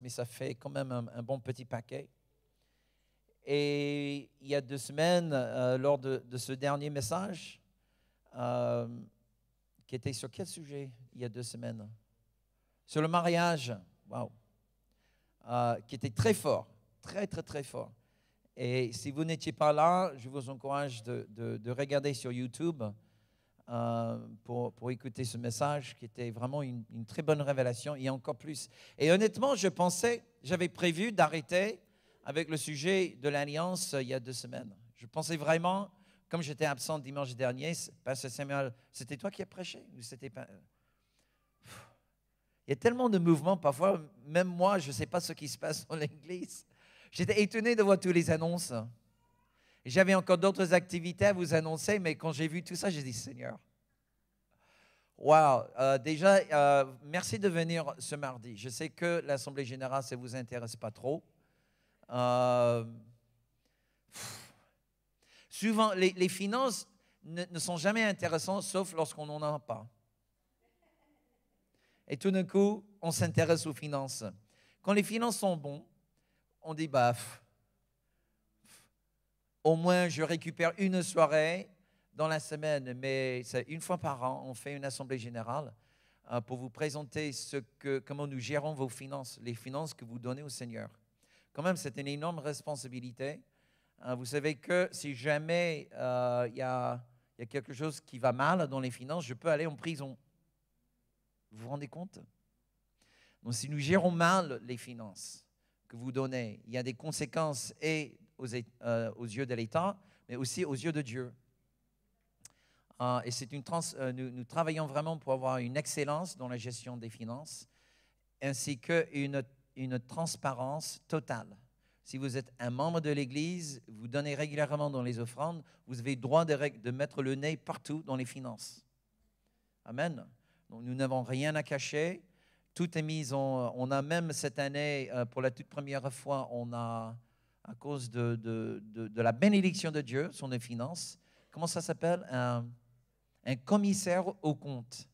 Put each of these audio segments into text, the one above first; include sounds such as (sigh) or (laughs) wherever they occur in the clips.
mais ça fait quand même un, bon petit paquet. Et il y a deux semaines, euh, lors de, ce dernier message, euh, qui était sur quel sujet il y a deux semaines Sur le mariage, waouh, euh, qui était très fort, très très très fort. Et si vous n'étiez pas là, je vous encourage de regarder sur YouTube euh, pour, pour, écouter ce message qui était vraiment une, très bonne révélation et encore plus. Et honnêtement, je pensais, j'avais prévu d'arrêter avec le sujet de l'Alliance euh, il y a deux semaines. Je pensais vraiment, comme j'étais absent dimanche dernier, Pasteur Samuel, c'était toi qui as prêché c'était pas... Euh, il y a tellement de mouvements, parfois, même moi, je ne sais pas ce qui se passe dans l'Église. J'étais étonné de voir toutes les annonces. J'avais encore d'autres activités à vous annoncer, mais quand j'ai vu tout ça, j'ai dit Seigneur, Wow, euh, déjà, euh, merci de venir ce mardi. Je sais que l'Assemblée générale, ça ne vous intéresse pas trop. Euh, souvent, les, finances ne, sont jamais intéressantes, sauf lorsqu'on n'en a pas. Et tout d'un coup, on s'intéresse aux finances. Quand les finances sont bonnes, on dit, baf au moins je récupère une soirée dans la semaine, mais c'est une fois par an, on fait une assemblée générale euh, pour vous présenter ce que, comment nous gérons vos finances, les finances que vous donnez au Seigneur. Quand même, c'est une énorme responsabilité. Euh, vous savez que si jamais euh, il y, a, quelque chose qui va mal dans les finances, je peux aller en prison. Vous vous rendez compte Donc si nous gérons mal les finances que vous donnez, il y a des conséquences et aux, euh, aux yeux de l'État, mais aussi aux yeux de Dieu. Euh, et c'est une trans, euh, nous, travaillons vraiment pour avoir une excellence dans la gestion des finances, ainsi qu'une une transparence totale. Si vous êtes un membre de l'Église, vous donnez régulièrement dans les offrandes, vous avez droit de, de mettre le nez partout dans les finances. Amen. nous n'avons rien à cacher. Tout est mis. En, on a même cette année, pour la toute première fois, on a à cause de, de, la bénédiction de Dieu sur des finances. Comment ça s'appelle un, commissaire au compte.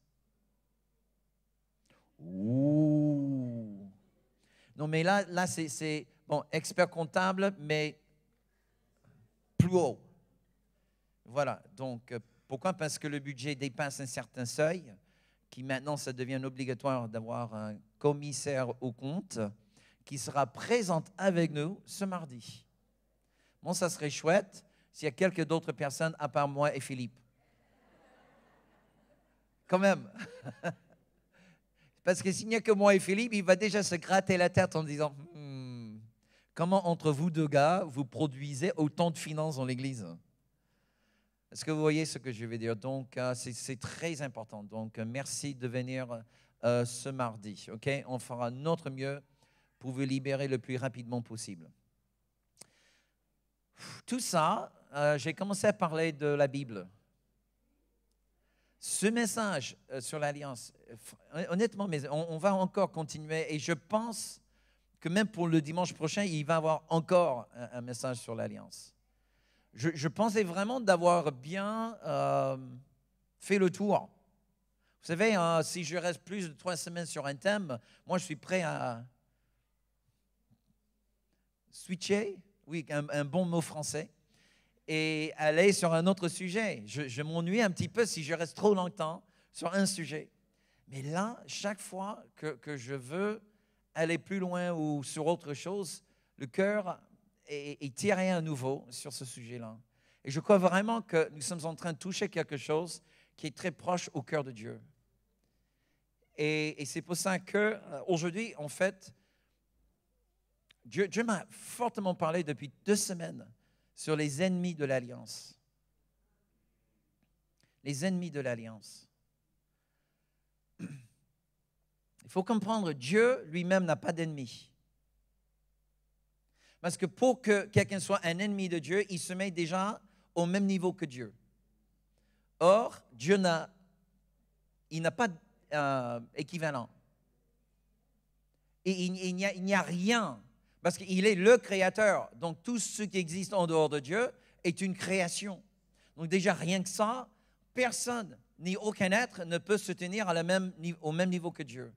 Ouh. Non, mais là, là c'est bon, expert comptable, mais plus haut. Voilà. Donc, euh, pourquoi Parce que le budget dépasse un certain seuil, qui maintenant, ça devient obligatoire d'avoir un commissaire au compte qui sera présente avec nous ce mardi. Bon, ça serait chouette s'il y a quelques autres personnes à part moi et Philippe. Quand même. (laughs) Parce que s'il n'y a que moi et Philippe, il va déjà se gratter la tête en disant hmm, Comment entre vous deux gars, vous produisez autant de finances dans l'Église Est-ce que vous voyez ce que je veux dire Donc, euh, c'est très important. Donc, euh, merci de venir euh, ce mardi. ok On fera notre mieux pour vous libérer le plus rapidement possible. Tout ça, euh, j'ai commencé à parler de la Bible. Ce message euh, sur l'alliance, honnêtement, mais on, va encore continuer et je pense que même pour le dimanche prochain, il va y avoir encore un, message sur l'alliance. Je, pensais vraiment d'avoir bien euh, fait le tour. Vous savez, hein, si je reste plus de trois semaines sur un thème, moi je suis prêt à, switcher, oui, un, bon mot français, et aller sur un autre sujet. Je, m'ennuie un petit peu si je reste trop longtemps sur un sujet. Mais là, chaque fois que, je veux aller plus loin ou sur autre chose, le cœur est, tiré à nouveau sur ce sujet-là. Et je crois vraiment que nous sommes en train de toucher quelque chose qui est très proche au cœur de Dieu. Et, et c'est pour ça que euh, aujourd'hui, en fait, Dieu, m'a fortement parlé depuis deux semaines sur les ennemis de l'Alliance. Les ennemis de l'Alliance. Il faut comprendre, Dieu lui-même n'a pas d'ennemis. Parce que pour que quelqu'un soit un ennemi de Dieu, il se met déjà au même niveau que Dieu. Or, Dieu n'a, il n'a pas d'équivalent. Euh, et il, n'y a rien parce qu'il est le créateur. Donc tout ce qui existe en dehors de Dieu est une création. Donc déjà, rien que ça, personne ni aucun être ne peut se tenir à la même, au même niveau que Dieu.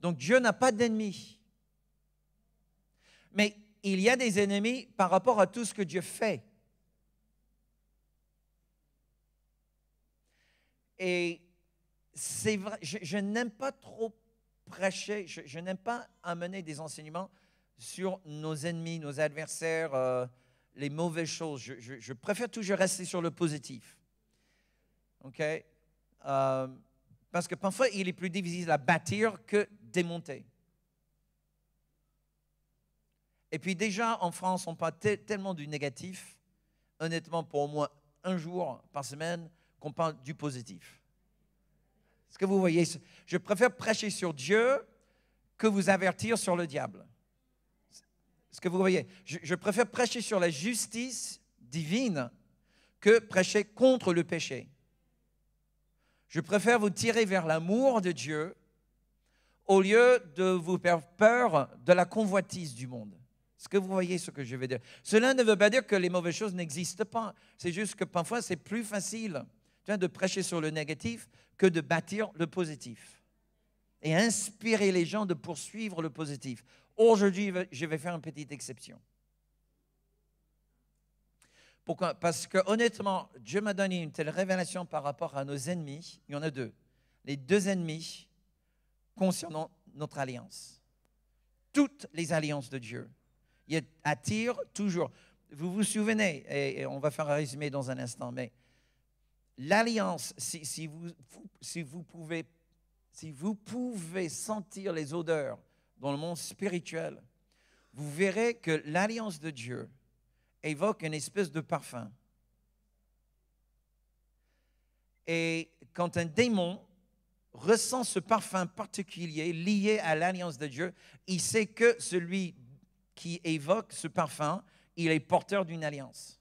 Donc Dieu n'a pas d'ennemis. Mais il y a des ennemis par rapport à tout ce que Dieu fait. Et c'est vrai, je, n'aime pas trop prêcher, je n'aime pas amener des enseignements sur nos ennemis, nos adversaires, euh, les mauvaises choses. Je, préfère toujours rester sur le positif. OK euh, Parce que parfois, il est plus difficile à bâtir que démonter. Et puis déjà, en France, on parle tellement du négatif, honnêtement, pour au moins un jour par semaine, qu'on parle du positif. Est-ce que vous voyez Je préfère prêcher sur Dieu que vous avertir sur le diable ce que vous voyez. Je, préfère prêcher sur la justice divine que prêcher contre le péché. Je préfère vous tirer vers l'amour de Dieu au lieu de vous faire peur de la convoitise du monde. Est-ce que vous voyez ce que je veux dire Cela ne veut pas dire que les mauvaises choses n'existent pas. C'est juste que parfois c'est plus facile de prêcher sur le négatif que de bâtir le positif et inspirer les gens de poursuivre le positif. Aujourd'hui, je vais faire une petite exception. Pourquoi Parce que honnêtement, Dieu m'a donné une telle révélation par rapport à nos ennemis. Il y en a deux. Les deux ennemis concernant notre alliance. Toutes les alliances de Dieu. Il attire toujours. Vous vous souvenez, et on va faire un résumé dans un instant, mais l'alliance, si, vous, si, vous pouvez, si vous pouvez sentir les odeurs dans le monde spirituel, vous verrez que l'alliance de Dieu évoque une espèce de parfum. Et quand un démon ressent ce parfum particulier lié à l'alliance de Dieu, il sait que celui qui évoque ce parfum, il est porteur d'une alliance.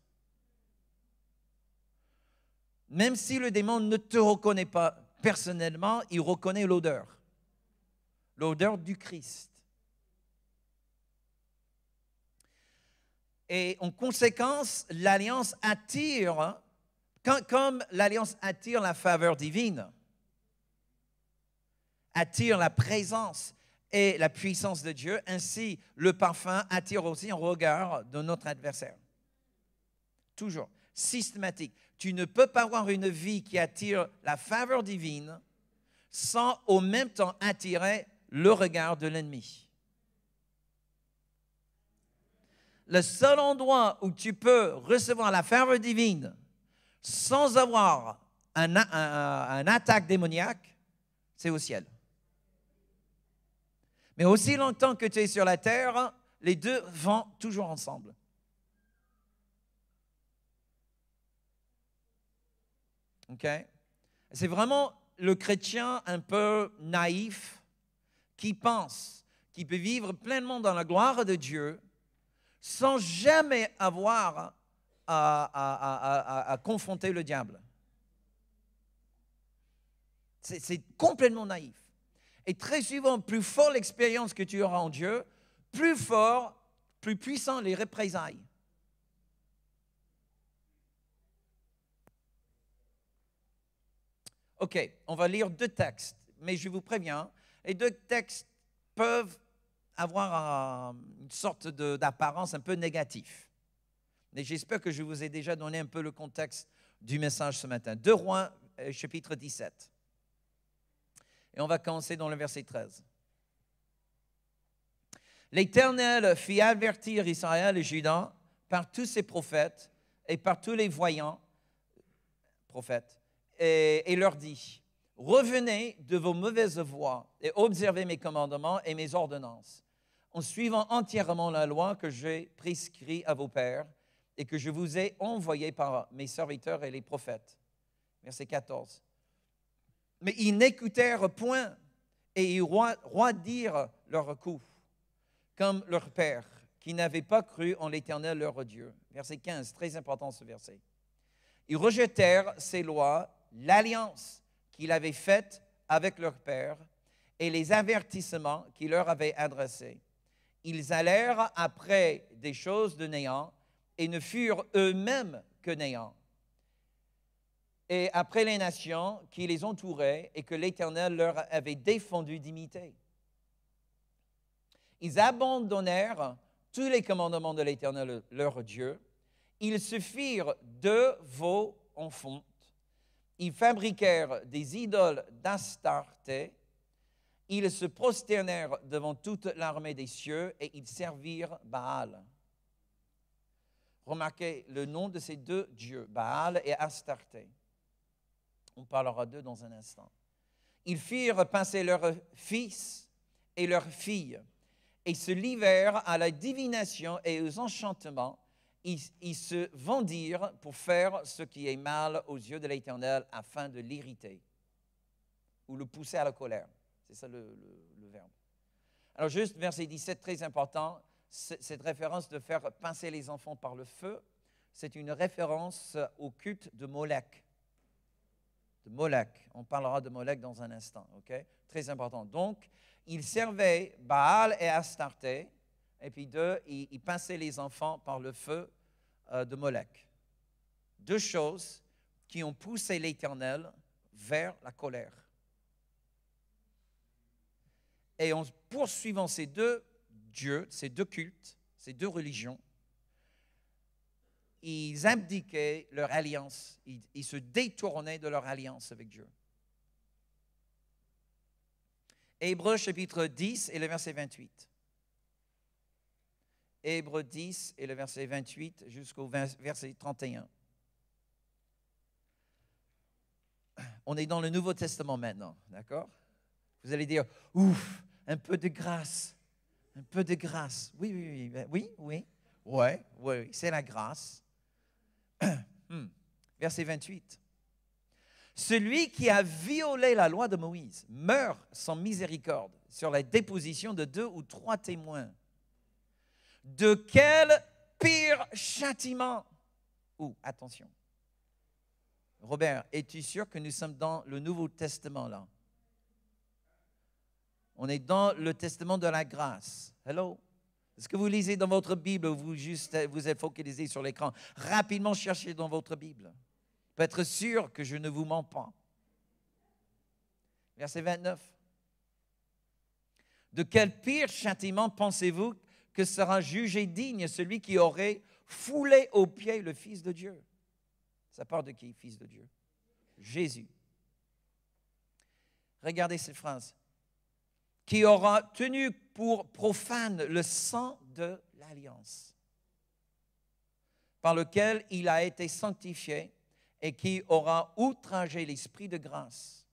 Même si le démon ne te reconnaît pas personnellement, il reconnaît l'odeur, l'odeur du Christ. Et en conséquence, l'alliance attire, comme l'alliance attire la faveur divine, attire la présence et la puissance de Dieu, ainsi le parfum attire aussi le regard de notre adversaire. Toujours, systématique. Tu ne peux pas avoir une vie qui attire la faveur divine sans au même temps attirer le regard de l'ennemi. le seul endroit où tu peux recevoir la ferveur divine sans avoir un, attaque démoniaque, c'est au ciel. Mais aussi longtemps que tu es sur la terre, les deux vont toujours ensemble. OK C'est vraiment le chrétien un peu naïf qui pense qu'il peut vivre pleinement dans la gloire de Dieu sans jamais avoir à, confronter le diable. C'est complètement naïf. Et très souvent, plus fort l'expérience que tu auras en Dieu, plus fort, plus puissant les représailles. Ok, on va lire deux textes, mais je vous préviens, les deux textes peuvent avoir une sorte d'apparence un peu négative. Mais j'espère que je vous ai déjà donné un peu le contexte du message ce matin. De Rois, euh, chapitre 17. Et on va commencer dans le verset 13. L'Éternel fit avertir Israël et Judas par tous ses prophètes et par tous les voyants, prophètes, et, et leur dit, revenez de vos mauvaises voies et observez mes commandements et mes ordonnances en suivant entièrement la loi que j'ai prescrite à vos pères et que je vous ai envoyée par mes serviteurs et les prophètes. Verset 14. Mais ils n'écoutèrent point et ils roidirent leur coup, comme leur père, qui n'avait pas cru en l'Éternel leur Dieu. Verset 15, très important ce verset. Ils rejetèrent ces lois, l'alliance qu'il avait faite avec leur père et les avertissements qu'il leur avait adressés ils allèrent après des choses de néant et ne furent eux-mêmes que néant. Et après les nations qui les entouraient et que l'Éternel leur avait défendu d'imiter. Ils abandonnèrent tous les commandements de l'Éternel leur Dieu. Ils se firent de veaux en fonte. Ils fabriquèrent des idoles d'Astarté ils se prosternèrent devant toute l'armée des cieux et ils servirent Baal. Remarquez le nom de ces deux dieux, Baal et Astarté. On parlera d'eux dans un instant. Ils firent pincer leurs fils et leurs filles et se livèrent à la divination et aux enchantements. ils se vendirent pour faire ce qui est mal aux yeux de l'Éternel afin de l'irriter ou le pousser à la colère. C'est ça le, verbe. Alors juste, verset 17, très important, cette référence de faire pincer les enfants par le feu, c'est une référence au culte de Molech. De Molech. On parlera de Molech dans un instant, ok Très important. Donc, il servait Baal et Astarté, et puis deux, il ils les enfants par le feu euh, de Molech. Deux choses qui ont poussé l'Éternel vers la colère. Et en poursuivant ces deux dieux, ces deux cultes, ces deux religions, ils indiquaient leur alliance, ils, ils se détournaient de leur alliance avec Dieu. Hébreu chapitre 10 et le verset 28. Hébreu 10 et le verset 28 jusqu'au verset 31. On est dans le Nouveau Testament maintenant, d'accord Vous allez dire, ouf, un peu de grâce. Un peu de grâce. Oui, oui, oui. Oui, ben, oui. Ouais, oui, C'est la grâce. (clears throat) Hmm. Verset 28. Celui qui a violé la loi de Moïse meurt sans miséricorde sur la déposition de deux ou trois témoins. De quel pire châtiment Ou, attention. Robert, es-tu sûr que nous sommes dans le Nouveau Testament là on est dans le testament de la grâce. Hello? Est-ce que vous lisez dans votre Bible ou vous, juste, vous êtes focalisé sur l'écran? Rapidement cherchez dans votre Bible. Pour être sûr que je ne vous mens pas. Verset 29. De quel pire châtiment pensez-vous que sera jugé digne celui qui aurait foulé aux pieds le Fils de Dieu. Ça part de qui, Fils de Dieu Jésus. Regardez cette phrase qui aura tenu pour profane le sang de l'alliance, par lequel il a été sanctifié et qui aura outragé l'Esprit de grâce.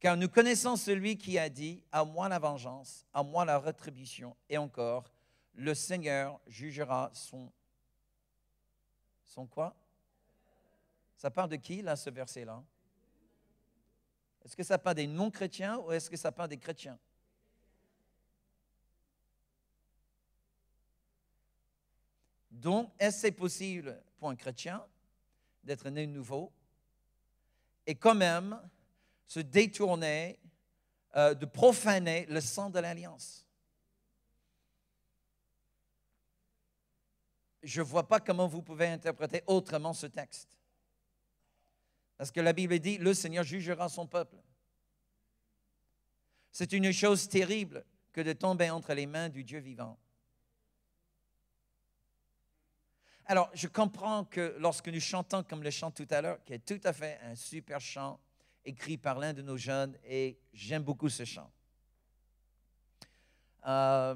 Car nous connaissons celui qui a dit, à moi la vengeance, à moi la rétribution, et encore, le Seigneur jugera son... Son quoi Ça parle de qui, là, ce verset-là est-ce que ça parle des non-chrétiens ou est-ce que ça parle des chrétiens Donc, est-ce possible pour un chrétien d'être né nouveau et quand même se détourner euh, de profaner le sang de l'alliance Je ne vois pas comment vous pouvez interpréter autrement ce texte. Parce que la Bible dit, le Seigneur jugera son peuple. C'est une chose terrible que de tomber entre les mains du Dieu vivant. Alors, je comprends que lorsque nous chantons comme le chant tout à l'heure, qui est tout à fait un super chant écrit par l'un de nos jeunes, et j'aime beaucoup ce chant. Euh,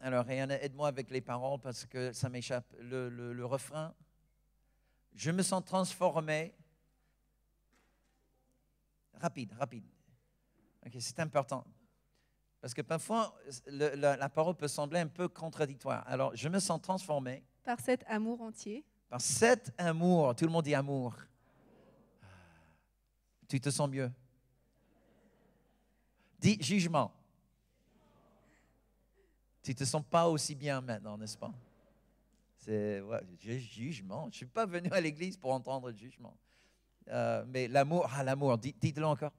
alors, rien aide-moi avec les paroles parce que ça m'échappe. Le, le refrain. Je me sens transformé rapide, rapide. Okay, c'est important. Parce que parfois, la, parole peut sembler un peu contradictoire. Alors, je me sens transformé. Par cet amour entier. Par cet amour. Tout le monde dit amour. Ah. Tu te sens mieux. Dis jugement. Tu ne te sens pas aussi bien maintenant, n'est-ce pas? C'est jugement. Je ne suis pas venu à l'église pour entendre le jugement. Euh, mais l'amour, ah l'amour, dites-le encore.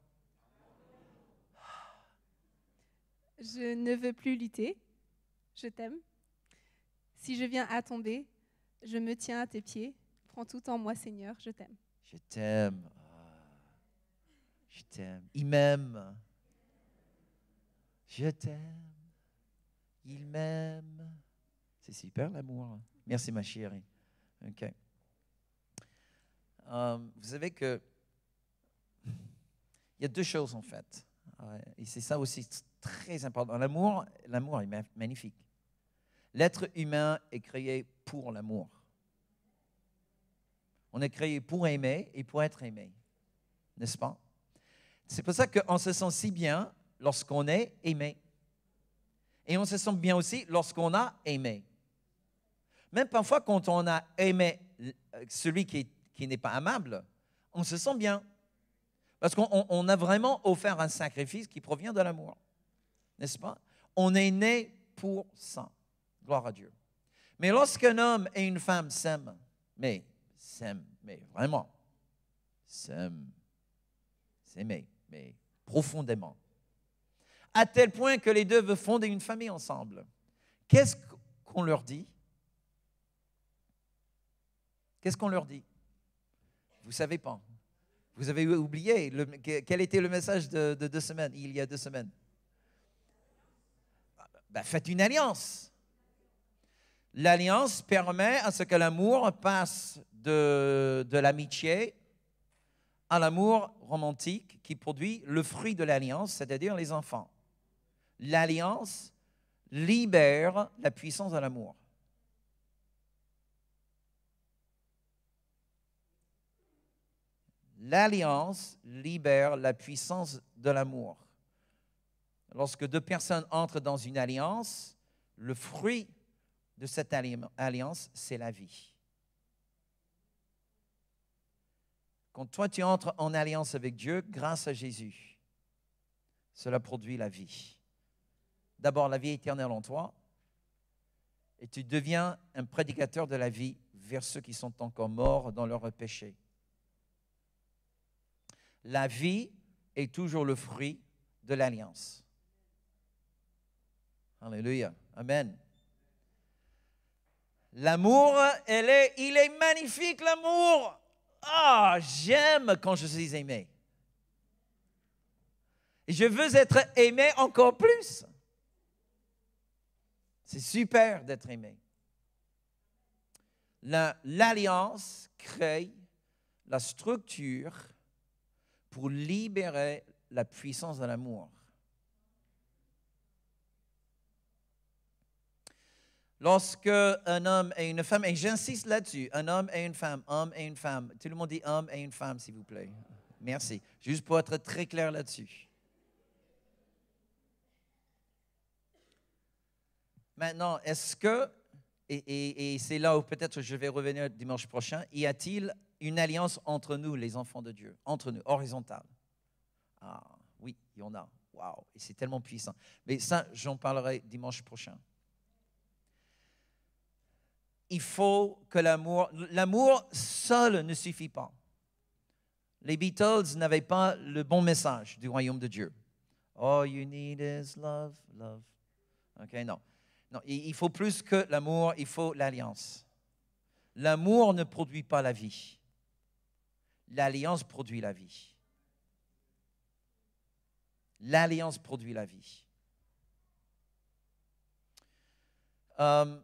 Je ne veux plus lutter, je t'aime. Si je viens à tomber, je me tiens à tes pieds. Prends tout en moi, Seigneur, je t'aime. Je t'aime. Je t'aime. Il m'aime. Je t'aime. Il m'aime. C'est super l'amour. Merci ma chérie. OK. Euh, vous savez que il y a deux choses en fait, euh, et c'est ça aussi très important. L'amour, l'amour est magnifique. L'être humain est créé pour l'amour. On est créé pour aimer et pour être aimé, n'est-ce pas C'est pour ça qu'on se sent si bien lorsqu'on est aimé. Et on se sent bien aussi lorsqu'on a aimé. Même parfois quand on a aimé euh, celui qui est qui n'est pas amable, on se sent bien. Parce qu'on a vraiment offert un sacrifice qui provient de l'amour. N'est-ce pas On est né pour ça. Gloire à Dieu. Mais lorsqu'un homme et une femme s'aiment, mais s'aiment, mais vraiment, s'aiment, s'aimer, mais profondément, à tel point que les deux veulent fonder une famille ensemble, qu'est-ce qu'on leur dit Qu'est-ce qu'on leur dit vous ne savez pas. Vous avez oublié quel était le message de, deux semaines, il y a deux semaines. Ah, ben, faites une alliance. L'alliance permet à ce que l'amour passe de l'amitié à l'amour romantique qui produit le fruit de l'alliance, c'est-à-dire les enfants. L'alliance libère la puissance de l'amour. L'alliance libère la puissance de l'amour. Lorsque deux personnes entrent dans une alliance, le fruit de cette alliance, c'est la vie. Quand toi tu entres en alliance avec Dieu grâce à Jésus, cela produit la vie. D'abord la vie éternelle en toi, et tu deviens un prédicateur de la vie vers ceux qui sont encore morts dans leur péché. La vie est toujours le fruit de l'alliance. Alléluia. Amen. L'amour, il est magnifique, l'amour. Ah, j'aime quand je suis aimé. je veux être aimé encore plus. C'est super d'être aimé. L'alliance crée la structure pour libérer la puissance de l'amour. Lorsque un homme et une femme, et j'insiste là-dessus, un homme et une femme, homme et une femme, tout le monde dit homme et une femme, s'il vous plaît. Merci. Juste pour être très clair là-dessus. Maintenant, est-ce que, et, et, et c'est là où peut-être je vais revenir dimanche prochain, y a-t-il une alliance entre nous, les enfants de Dieu, entre nous, horizontale. Ah, oui, il y en a. Waouh, c'est tellement puissant. Mais ça, j'en parlerai dimanche prochain. Il faut que l'amour, l'amour seul ne suffit pas. Les Beatles n'avaient pas le bon message du royaume de Dieu. All oh, you need is love, love. OK, non. Non, il faut plus que l'amour, il faut l'alliance. L'amour ne produit pas la vie l'alliance produit la vie. L'alliance produit la vie. Euh,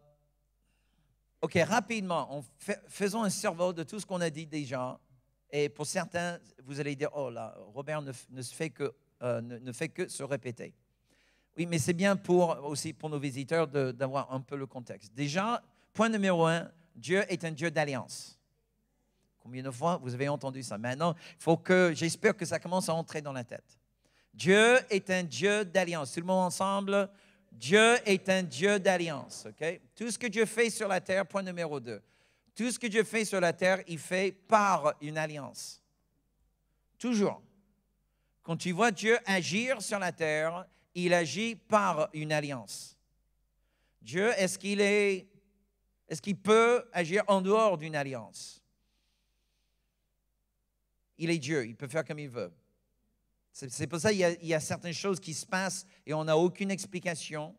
ok, rapidement, on faisons un cerveau de tout ce qu'on a dit déjà. Et pour certains, vous allez dire, oh là, Robert ne, ne fait, que, euh, ne fait que se répéter. Oui, mais c'est bien pour, aussi pour nos visiteurs d'avoir un peu le contexte. Déjà, point numéro un, Dieu est un Dieu d'alliance. Combien de fois vous avez entendu ça Maintenant, faut que, j'espère que ça commence à entrer dans la tête. Dieu est un Dieu d'alliance. Tout le monde ensemble, Dieu est un Dieu d'alliance. ok Tout ce que Dieu fait sur la terre, point numéro 2. Tout ce que Dieu fait sur la terre, il fait par une alliance. Toujours. Quand tu vois Dieu agir sur la terre, il agit par une alliance. Dieu, est-ce qu'il est, est-ce qu'il peut agir en dehors d'une alliance il est Dieu, il peut faire comme il veut. C'est pour ça qu'il y, a certaines choses qui se passent et on n'a aucune explication.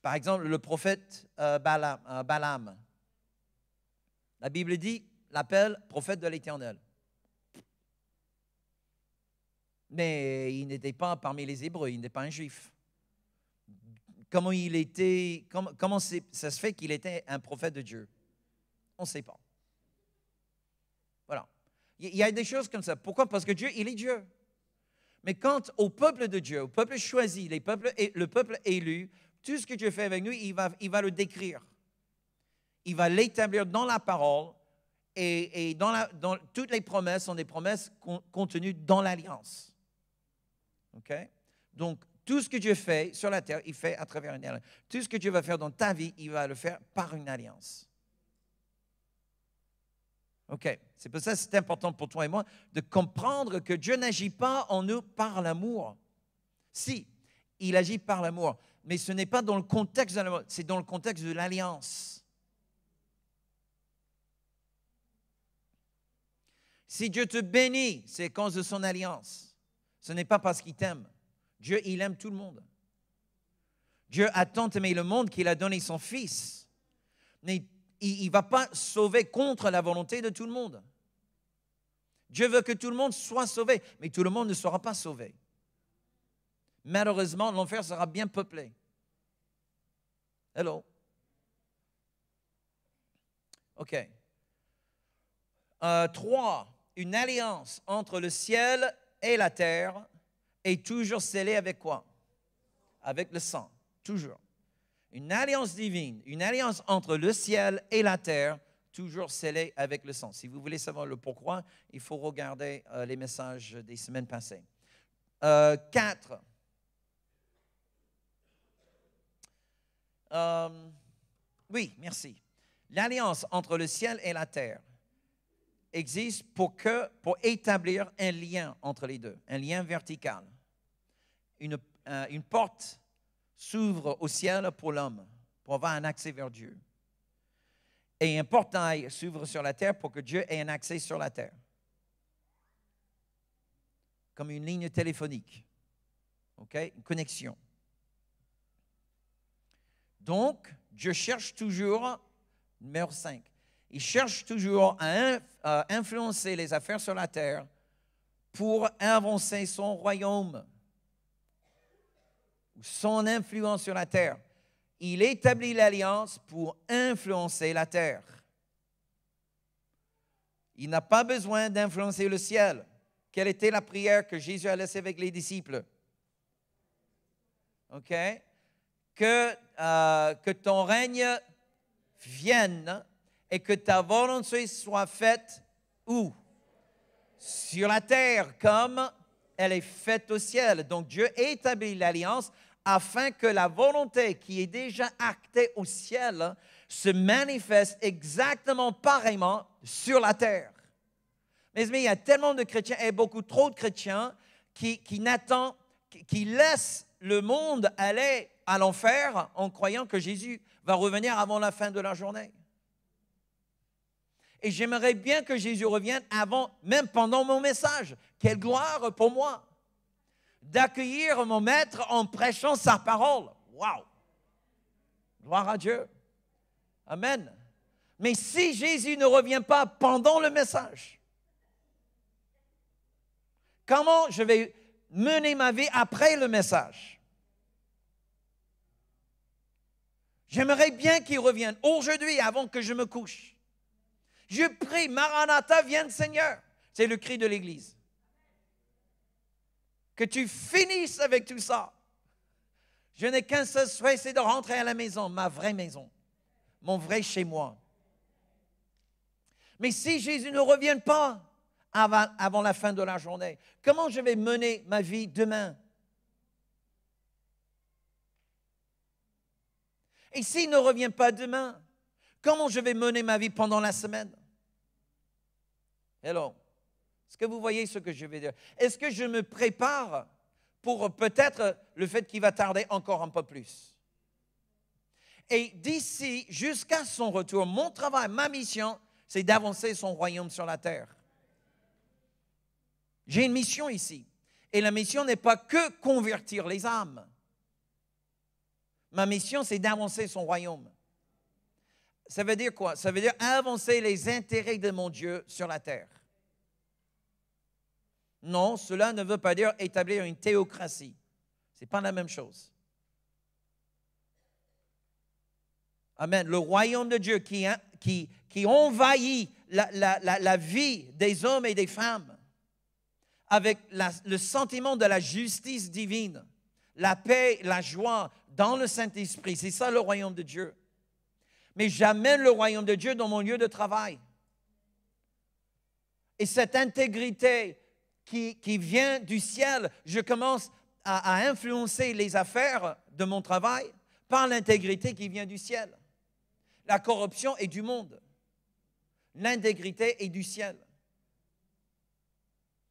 Par exemple, le prophète euh, euh, Balaam, La Bible dit, l'appelle prophète de l'Éternel. Mais il n'était pas parmi les Hébreux, il n'était pas un juif. Comment il était, comment ça se fait qu'il était un prophète de Dieu On ne sait pas. Il y a des choses comme ça. Pourquoi Parce que Dieu, il est Dieu. Mais quand au peuple de Dieu, au peuple choisi, les peuples, le peuple élu, tout ce que Dieu fait avec nous, il va, il va le décrire. Il va l'établir dans la parole et, dans, la, dans toutes les promesses sont des promesses contenues dans l'alliance. OK Donc, tout ce que Dieu fait sur la terre, il fait à travers une alliance. Tout ce que Dieu va faire dans ta vie, il va le faire par une alliance. OK. C'est pour ça que c'est important pour toi et moi de comprendre que Dieu n'agit pas en nous par l'amour. Si, il agit par l'amour, mais ce n'est pas dans le contexte de l'amour, c'est dans le contexte de l'alliance. Si Dieu te bénit, c'est à cause de son alliance. Ce n'est pas parce qu'il t'aime. Dieu, il aime tout le monde. Dieu a tant aimé le monde qu'il a donné son Fils. Mais il ne va pas sauver contre la volonté de tout le monde. Dieu veut que tout le monde soit sauvé, mais tout le monde ne sera pas sauvé. Malheureusement, l'enfer sera bien peuplé. Hello. OK. Euh, trois, une alliance entre le ciel et la terre est toujours scellée avec quoi Avec le sang, toujours une alliance divine, une alliance entre le ciel et la terre, toujours scellée avec le sang. Si vous voulez savoir le pourquoi, il faut regarder euh, les messages des semaines passées. Euh, quatre. Euh, oui, merci. L'alliance entre le ciel et la terre existe pour, que, pour établir un lien entre les deux, un lien vertical. Une, une porte s'ouvre au ciel pour l'homme, pour avoir un accès vers Dieu. Et un portail s'ouvre sur la terre pour que Dieu ait un accès sur la terre. Comme une ligne téléphonique. OK? Une connexion. Donc, Dieu cherche toujours, numéro 5, il cherche toujours à influencer les affaires sur la terre pour avancer son royaume son influence sur la terre. Il établit l'alliance pour influencer la terre. Il n'a pas besoin d'influencer le ciel. Quelle était la prière que Jésus a laissée avec les disciples OK que, euh, que ton règne vienne et que ta volonté soit faite où Sur la terre, comme elle est faite au ciel. Donc Dieu établit l'alliance afin que la volonté qui est déjà actée au ciel hein, se manifeste exactement pareillement sur la terre. Mes amis, il y a tellement de chrétiens et beaucoup trop de chrétiens qui, qui qui laissent le monde aller à l'enfer en croyant que Jésus va revenir avant la fin de la journée. Et j'aimerais bien que Jésus revienne avant, même pendant mon message. Quelle gloire pour moi d'accueillir mon maître en prêchant sa parole. Waouh! Gloire à Dieu. Amen. Mais si Jésus ne revient pas pendant le message, comment je vais mener ma vie après le message J'aimerais bien qu'il revienne aujourd'hui avant que je me couche. Je prie, Maranatha, viens Seigneur. C'est le cri de l'Église. Que tu finisses avec tout ça. Je n'ai qu'un seul souhait, c'est de rentrer à la maison, ma vraie maison, mon vrai chez moi. Mais si Jésus ne revient pas avant, la fin de la journée, comment je vais mener ma vie demain Et s'il ne revient pas demain, comment je vais mener ma vie pendant la semaine Hello. Est-ce que vous voyez ce que je vais dire Est-ce que je me prépare pour peut-être le fait qu'il va tarder encore un peu plus Et d'ici jusqu'à son retour, mon travail, ma mission, c'est d'avancer son royaume sur la terre. J'ai une mission ici. Et la mission n'est pas que convertir les âmes. Ma mission, c'est d'avancer son royaume ça veut dire quoi? Ça veut dire avancer les intérêts de mon Dieu sur la terre. Non, cela ne veut pas dire établir une théocratie. Ce n'est pas la même chose. Amen. Le royaume de Dieu qui, hein, qui, qui envahit la, vie des hommes et des femmes avec le sentiment de la justice divine, la paix, la joie dans le Saint-Esprit. C'est ça le royaume de Dieu mais j'amène le royaume de Dieu dans mon lieu de travail. Et cette intégrité qui, vient du ciel, je commence à, à influencer les affaires de mon travail par l'intégrité qui vient du ciel. La corruption est du monde. L'intégrité est du ciel.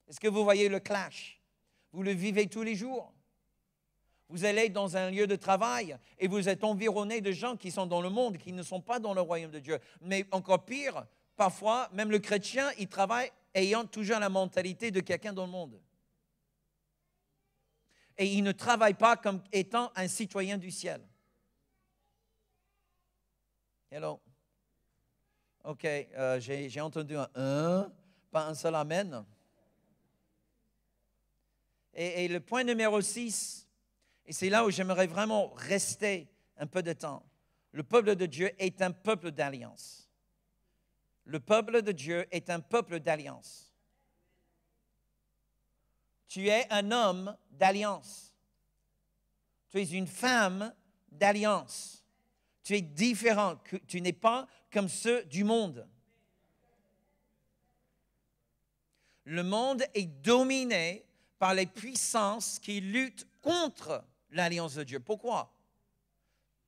Est-ce que vous voyez le clash Vous le vivez tous les jours. Vous allez dans un lieu de travail et vous êtes environné de gens qui sont dans le monde, qui ne sont pas dans le royaume de Dieu. Mais encore pire, parfois, même le chrétien, il travaille ayant toujours la mentalité de quelqu'un dans le monde. Et il ne travaille pas comme étant un citoyen du ciel. Hello. Ok, euh, j'ai entendu un pas un seul amen. Et, et le point numéro 6, et c'est là où j'aimerais vraiment rester un peu de temps. Le peuple de Dieu est un peuple d'alliance. Le peuple de Dieu est un peuple d'alliance. Tu es un homme d'alliance. Tu es une femme d'alliance. Tu es différent. Tu n'es pas comme ceux du monde. Le monde est dominé par les puissances qui luttent contre l'alliance de Dieu. Pourquoi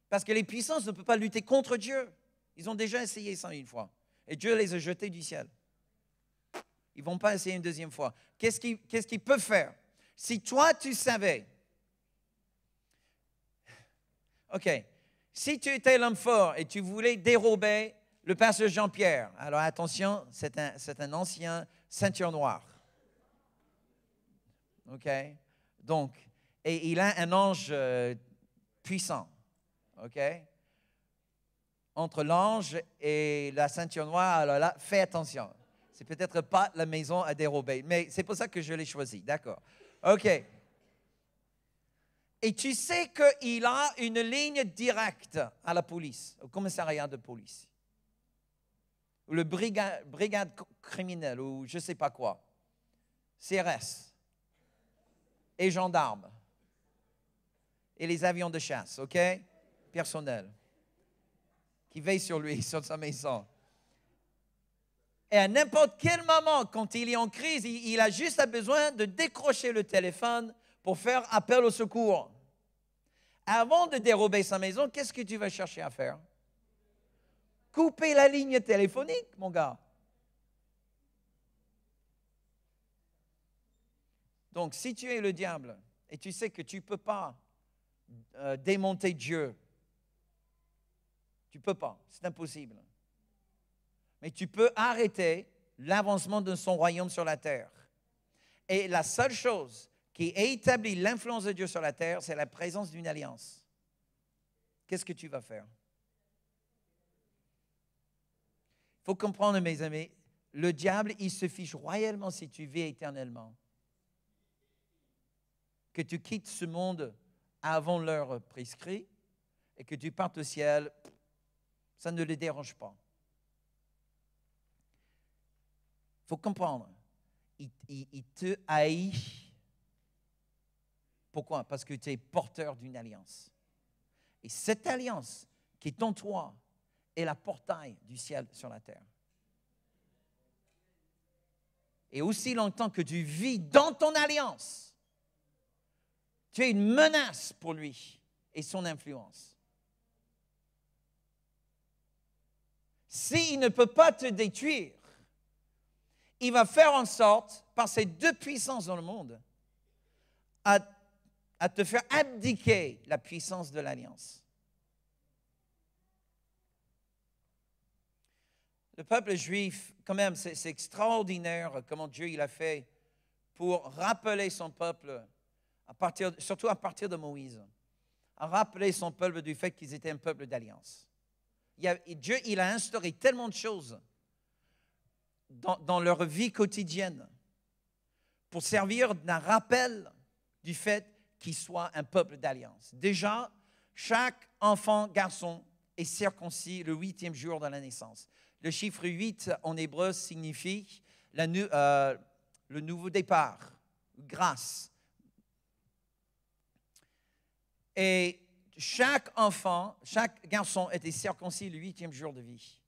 Parce que les puissances ne peuvent pas lutter contre Dieu. Ils ont déjà essayé ça une fois. Et Dieu les a jetés du ciel. Ils ne vont pas essayer une deuxième fois. Qu'est-ce qu'ils peuvent faire Si toi, tu savais, OK, si tu étais l'homme fort et tu voulais dérober le pasteur Jean-Pierre, alors attention, c'est un, un, ancien ceinture noire. OK Donc, et il a un ange euh, puissant. OK? Entre l'ange et la ceinture noire, alors là, fais attention. C'est peut-être pas la maison à dérober, mais c'est pour ça que je l'ai choisi. D'accord. OK. Et tu sais qu'il a une ligne directe à la police, au commissariat de police, ou le brigade criminelle, ou je ne sais pas quoi, CRS, et gendarmes et les avions de chasse, OK Personnel. Qui veille sur lui, (laughs) sur sa maison. Et à n'importe quel moment, quand il est en crise, il, a juste besoin de décrocher le téléphone pour faire appel au secours. Avant de dérober sa maison, qu'est-ce que tu vas chercher à faire Couper la ligne téléphonique, mon gars. Donc, si tu es le diable et tu sais que tu ne peux pas euh, démonter Dieu. Tu peux pas, c'est impossible. Mais tu peux arrêter l'avancement de son royaume sur la terre. Et la seule chose qui établit l'influence de Dieu sur la terre, c'est la présence d'une alliance. Qu'est-ce que tu vas faire Il faut comprendre, mes amis, le diable, il se fiche royalement si tu vis éternellement. Que tu quittes ce monde avant l'heure prescrite et que tu partes au ciel, ça ne les dérange pas. Il faut comprendre, il, te haït. Pourquoi Parce que tu es porteur d'une alliance. Et cette alliance qui est en toi est la portail du ciel sur la terre. Et aussi longtemps que tu vis dans ton alliance, tu es une menace pour lui et son influence. S'il ne peut pas te détruire, il va faire en sorte, par ses deux puissances dans le monde, à, à te faire abdiquer la puissance de l'alliance. Le peuple juif, quand même, c'est extraordinaire comment Dieu il a fait pour rappeler son peuple surtout à partir de Moïse, a rappelé son peuple du fait qu'ils étaient un peuple d'alliance. Dieu, il a instauré tellement de choses dans, leur vie quotidienne pour servir d'un rappel du fait qu'ils soient un peuple d'alliance. Déjà, chaque enfant garçon est circoncis le huitième jour de la naissance. Le chiffre 8 en hébreu signifie euh, le nouveau départ, grâce. Et chaque enfant, chaque garçon était circoncis le huitième jour de vie.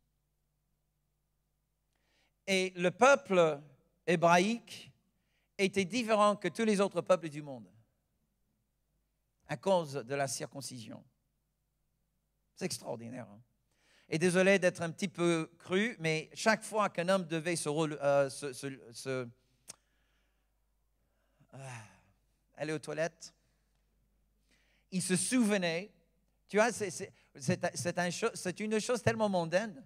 Et le peuple hébraïque était différent que tous les autres peuples du monde à cause de la circoncision. C'est extraordinaire. Hein. Et désolé d'être un petit peu cru, mais chaque fois qu'un homme devait se, euh, euh, aller aux toilettes, il se souvenait, Tu vois, c'est une chose tellement mondaine,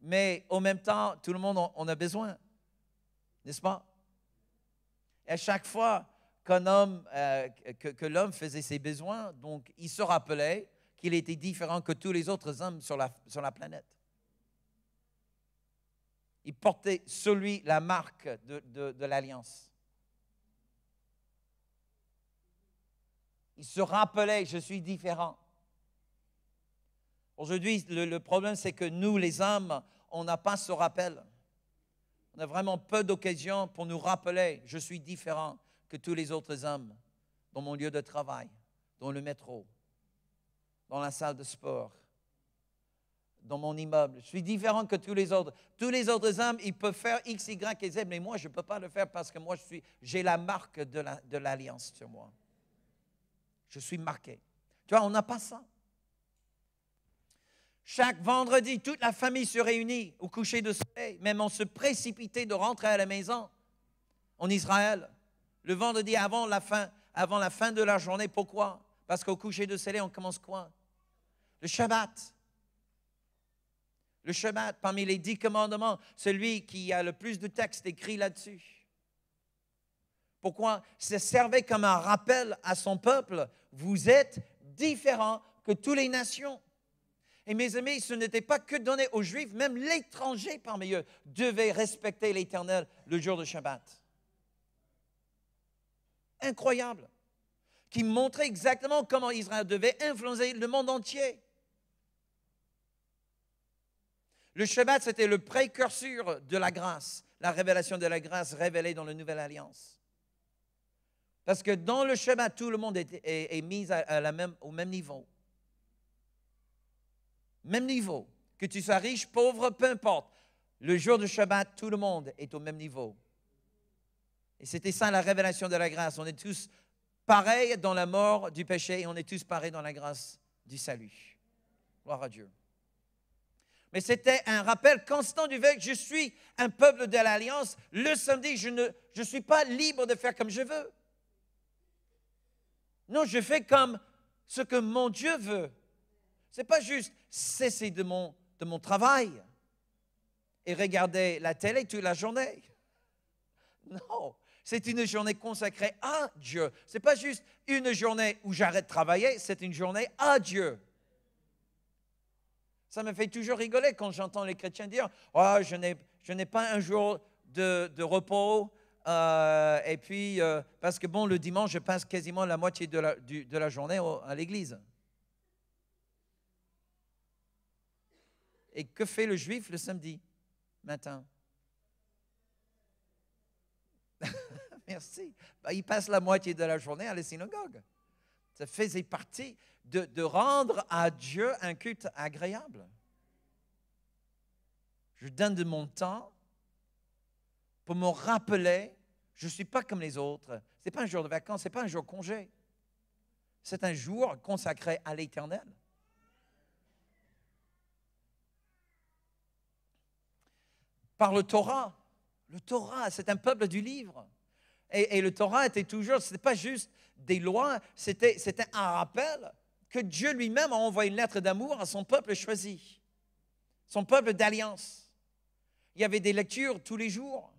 mais en même temps, tout le monde en, a besoin, n'est-ce pas? Et à chaque fois qu'un homme, euh, que, l'homme faisait ses besoins, donc il se rappelait qu'il était différent que tous les autres hommes sur la, planète. Il portait celui, la marque de l'alliance. Il se rappelait, je suis différent. Aujourd'hui, le, problème, c'est que nous, les hommes, on n'a pas ce rappel. On a vraiment peu d'occasions pour nous rappeler, je suis différent que tous les autres hommes, dans mon lieu de travail, dans le métro, dans la salle de sport, dans mon immeuble. Je suis différent que tous les autres. Tous les autres hommes, ils peuvent faire X, Y et Z, mais moi, je ne peux pas le faire parce que moi, j'ai la marque de l'alliance la, sur moi je suis marqué. Tu vois, on n'a pas ça. Chaque vendredi, toute la famille se réunit au coucher de soleil, même on se précipitait de rentrer à la maison en Israël. Le vendredi avant la fin, avant la fin de la journée, pourquoi Parce qu'au coucher de soleil, on commence quoi Le Shabbat. Le Shabbat, parmi les dix commandements, celui qui a le plus de textes écrits là-dessus pourquoi c'est servait comme un rappel à son peuple, vous êtes différents que toutes les nations. Et mes amis, ce n'était pas que donné aux Juifs, même l'étranger parmi eux devait respecter l'Éternel le jour de Shabbat. Incroyable. Qui montrait exactement comment Israël devait influencer le monde entier. Le Shabbat, c'était le précurseur de la grâce, la révélation de la grâce révélée dans la Nouvelle Alliance. Parce que dans le Shabbat, tout le monde est, mis au même niveau. Même niveau. Que tu sois riche, pauvre, peu importe. Le jour du Shabbat, tout le monde est au même niveau. Et c'était ça la révélation de la grâce. On est tous pareils dans la mort du péché et on est tous pareils dans la grâce du salut. Gloire à Dieu. Mais c'était un rappel constant du fait que je suis un peuple de l'alliance. Le samedi, je ne je suis pas libre de faire comme je veux. Non, je fais comme ce que mon Dieu veut. Ce n'est pas juste cesser de mon, travail et regarder la télé toute la journée. (laughs) Non, c'est une journée consacrée à Dieu. Ce n'est pas juste une journée où j'arrête de travailler, c'est une journée à Dieu. Ça me fait toujours rigoler quand j'entends les chrétiens dire Oh, je n'ai, pas un jour de, de repos, euh, et puis, euh, parce que bon, le dimanche, je passe quasiment la moitié de la, de la journée à l'église. Et que fait le juif le samedi matin (laughs) Merci. Bah, il passe la moitié de la journée à la synagogue. Ça faisait partie de, de rendre à Dieu un culte agréable. Je donne de mon temps pour me rappeler je ne suis pas comme les autres. Ce n'est pas un jour de vacances, ce n'est pas un jour de congé. C'est un jour consacré à l'éternel. Par le Torah. Le Torah, c'est un peuple du livre. Et, le Torah était toujours, ce n'était pas juste des lois, c'était un rappel que Dieu lui-même a envoyé une lettre d'amour à son peuple choisi, son peuple d'alliance. Il y avait des lectures tous les jours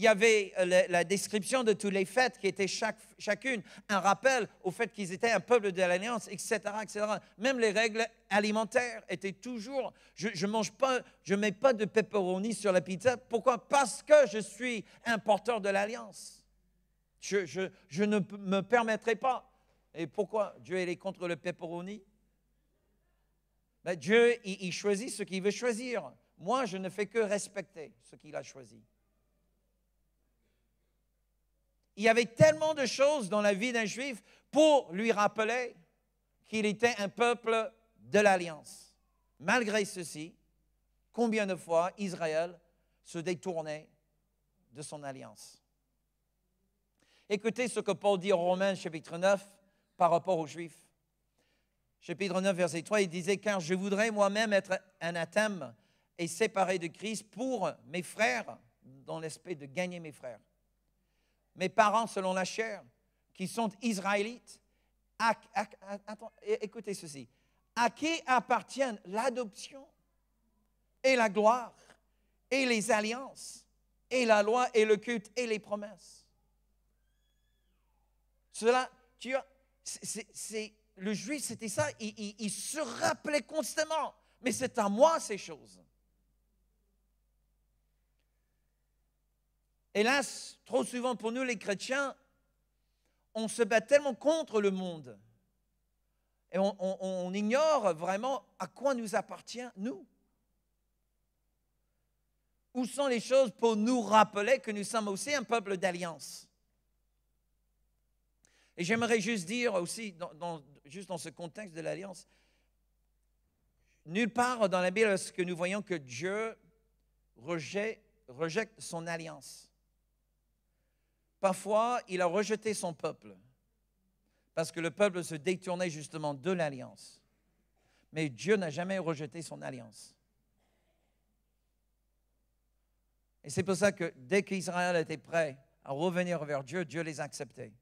il y avait euh, la description de toutes les fêtes qui étaient chacune un rappel au fait qu'ils étaient un peuple de l'alliance, etc., etc. Même les règles alimentaires étaient toujours, je ne mange pas, je mets pas de pepperoni sur la pizza. Pourquoi Parce que je suis un porteur de l'alliance. Je, ne me permettrai pas. Et pourquoi Dieu est contre le pepperoni ben, Dieu, il choisit ce qu'il veut choisir. Moi, je ne fais que respecter ce qu'il a choisi il y avait tellement de choses dans la vie d'un juif pour lui rappeler qu'il était un peuple de l'alliance. Malgré ceci, combien de fois Israël se détournait de son alliance. Écoutez ce que Paul dit aux Romains chapitre 9 par rapport aux Juifs. Chapitre 9 verset 3, il disait, car je voudrais moi-même être un athème et séparé de Christ pour mes frères, dans l'esprit de gagner mes frères mes parents selon la chair, qui sont israélites. écoutez ceci. À qui appartiennent l'adoption et la gloire et les alliances et la loi et le culte et les promesses. Cela, tu vois, c'est, le juif, c'était ça, il se rappelait constamment, mais c'est à moi ces choses. Hélas, trop souvent pour nous les chrétiens, on se bat tellement contre le monde et on, ignore vraiment à quoi nous appartient, nous. Où sont les choses pour nous rappeler que nous sommes aussi un peuple d'alliance Et j'aimerais juste dire aussi, juste dans ce contexte de l'alliance, nulle part dans la Bible est-ce que nous voyons que Dieu rejette son alliance. Parfois, il a rejeté son peuple parce que le peuple se détournait justement de l'alliance. Mais Dieu n'a jamais rejeté son alliance. Et c'est pour ça que dès qu'Israël était prêt à revenir vers Dieu, Dieu les acceptait.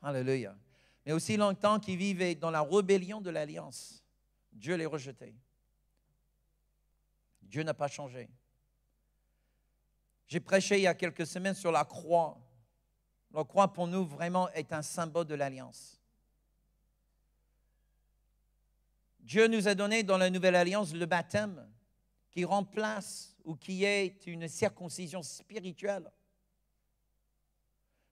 Alléluia. Mais aussi longtemps qu'ils vivaient dans la rébellion de l'alliance, Dieu les rejetait. Dieu n'a pas changé. J'ai prêché il y a quelques semaines sur la croix. La croix pour nous vraiment est un symbole de l'alliance. Dieu nous a donné dans la nouvelle alliance le baptême qui remplace ou qui est une circoncision spirituelle.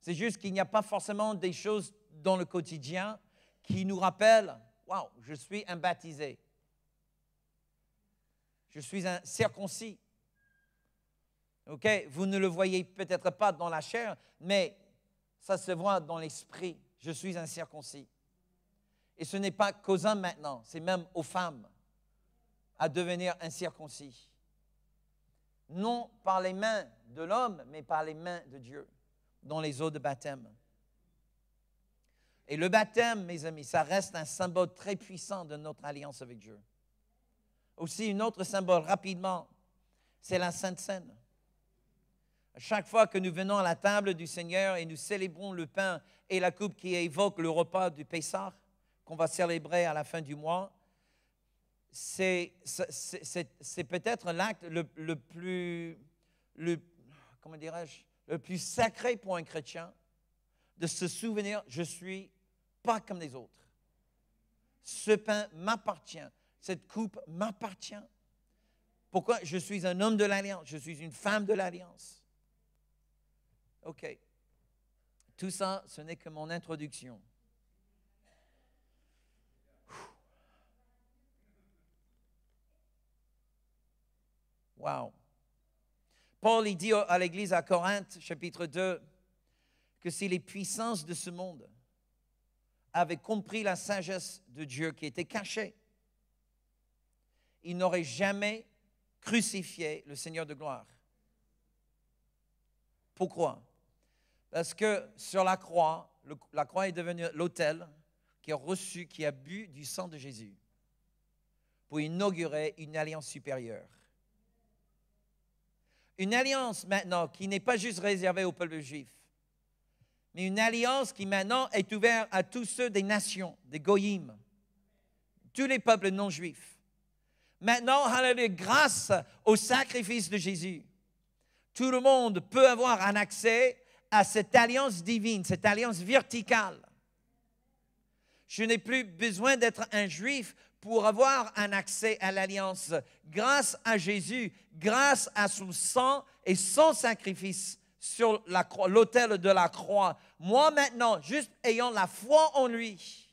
C'est juste qu'il n'y a pas forcément des choses dans le quotidien qui nous rappellent Waouh, je suis un baptisé. Je suis un circoncis. Vous ne le voyez peut-être pas dans la chair, mais ça se voit dans l'esprit. Je suis incirconcis. Et ce n'est pas qu'aux hommes maintenant, c'est même aux femmes à devenir incirconcis. Non par les mains de l'homme, mais par les mains de Dieu, dans les eaux de baptême. Et le baptême, mes amis, ça reste un symbole très puissant de notre alliance avec Dieu. Aussi, une autre symbole, rapidement, c'est la Sainte Seine chaque fois que nous venons à la table du Seigneur et nous célébrons le pain et la coupe qui évoque le repas du Pessah, qu'on va célébrer à la fin du mois, c'est peut-être l'acte le, plus, le, comment dirais-je, le plus sacré pour un chrétien de se souvenir, je suis pas comme les autres. Ce pain m'appartient, cette coupe m'appartient. Pourquoi je suis un homme de l'alliance, je suis une femme de l'alliance. OK. Tout ça, ce n'est que mon introduction. Wow. Paul, dit à l'église à Corinthe, chapitre 2, que si les puissances de ce monde avaient compris la sagesse de Dieu qui était cachée, ils n'auraient jamais crucifié le Seigneur de gloire. Pourquoi parce que sur la croix, la croix est devenue l'autel qui a reçu, qui a bu du sang de Jésus pour inaugurer une alliance supérieure. Une alliance maintenant qui n'est pas juste réservée au peuple juif, mais une alliance qui maintenant est ouverte à tous ceux des nations, des goïmes, tous les peuples non juifs. Maintenant, grâce au sacrifice de Jésus, tout le monde peut avoir un accès à cette alliance divine, cette alliance verticale. Je n'ai plus besoin d'être un juif pour avoir un accès à l'alliance. Grâce à Jésus, grâce à son sang et son sacrifice sur l'autel de la croix, moi maintenant, juste ayant la foi en lui,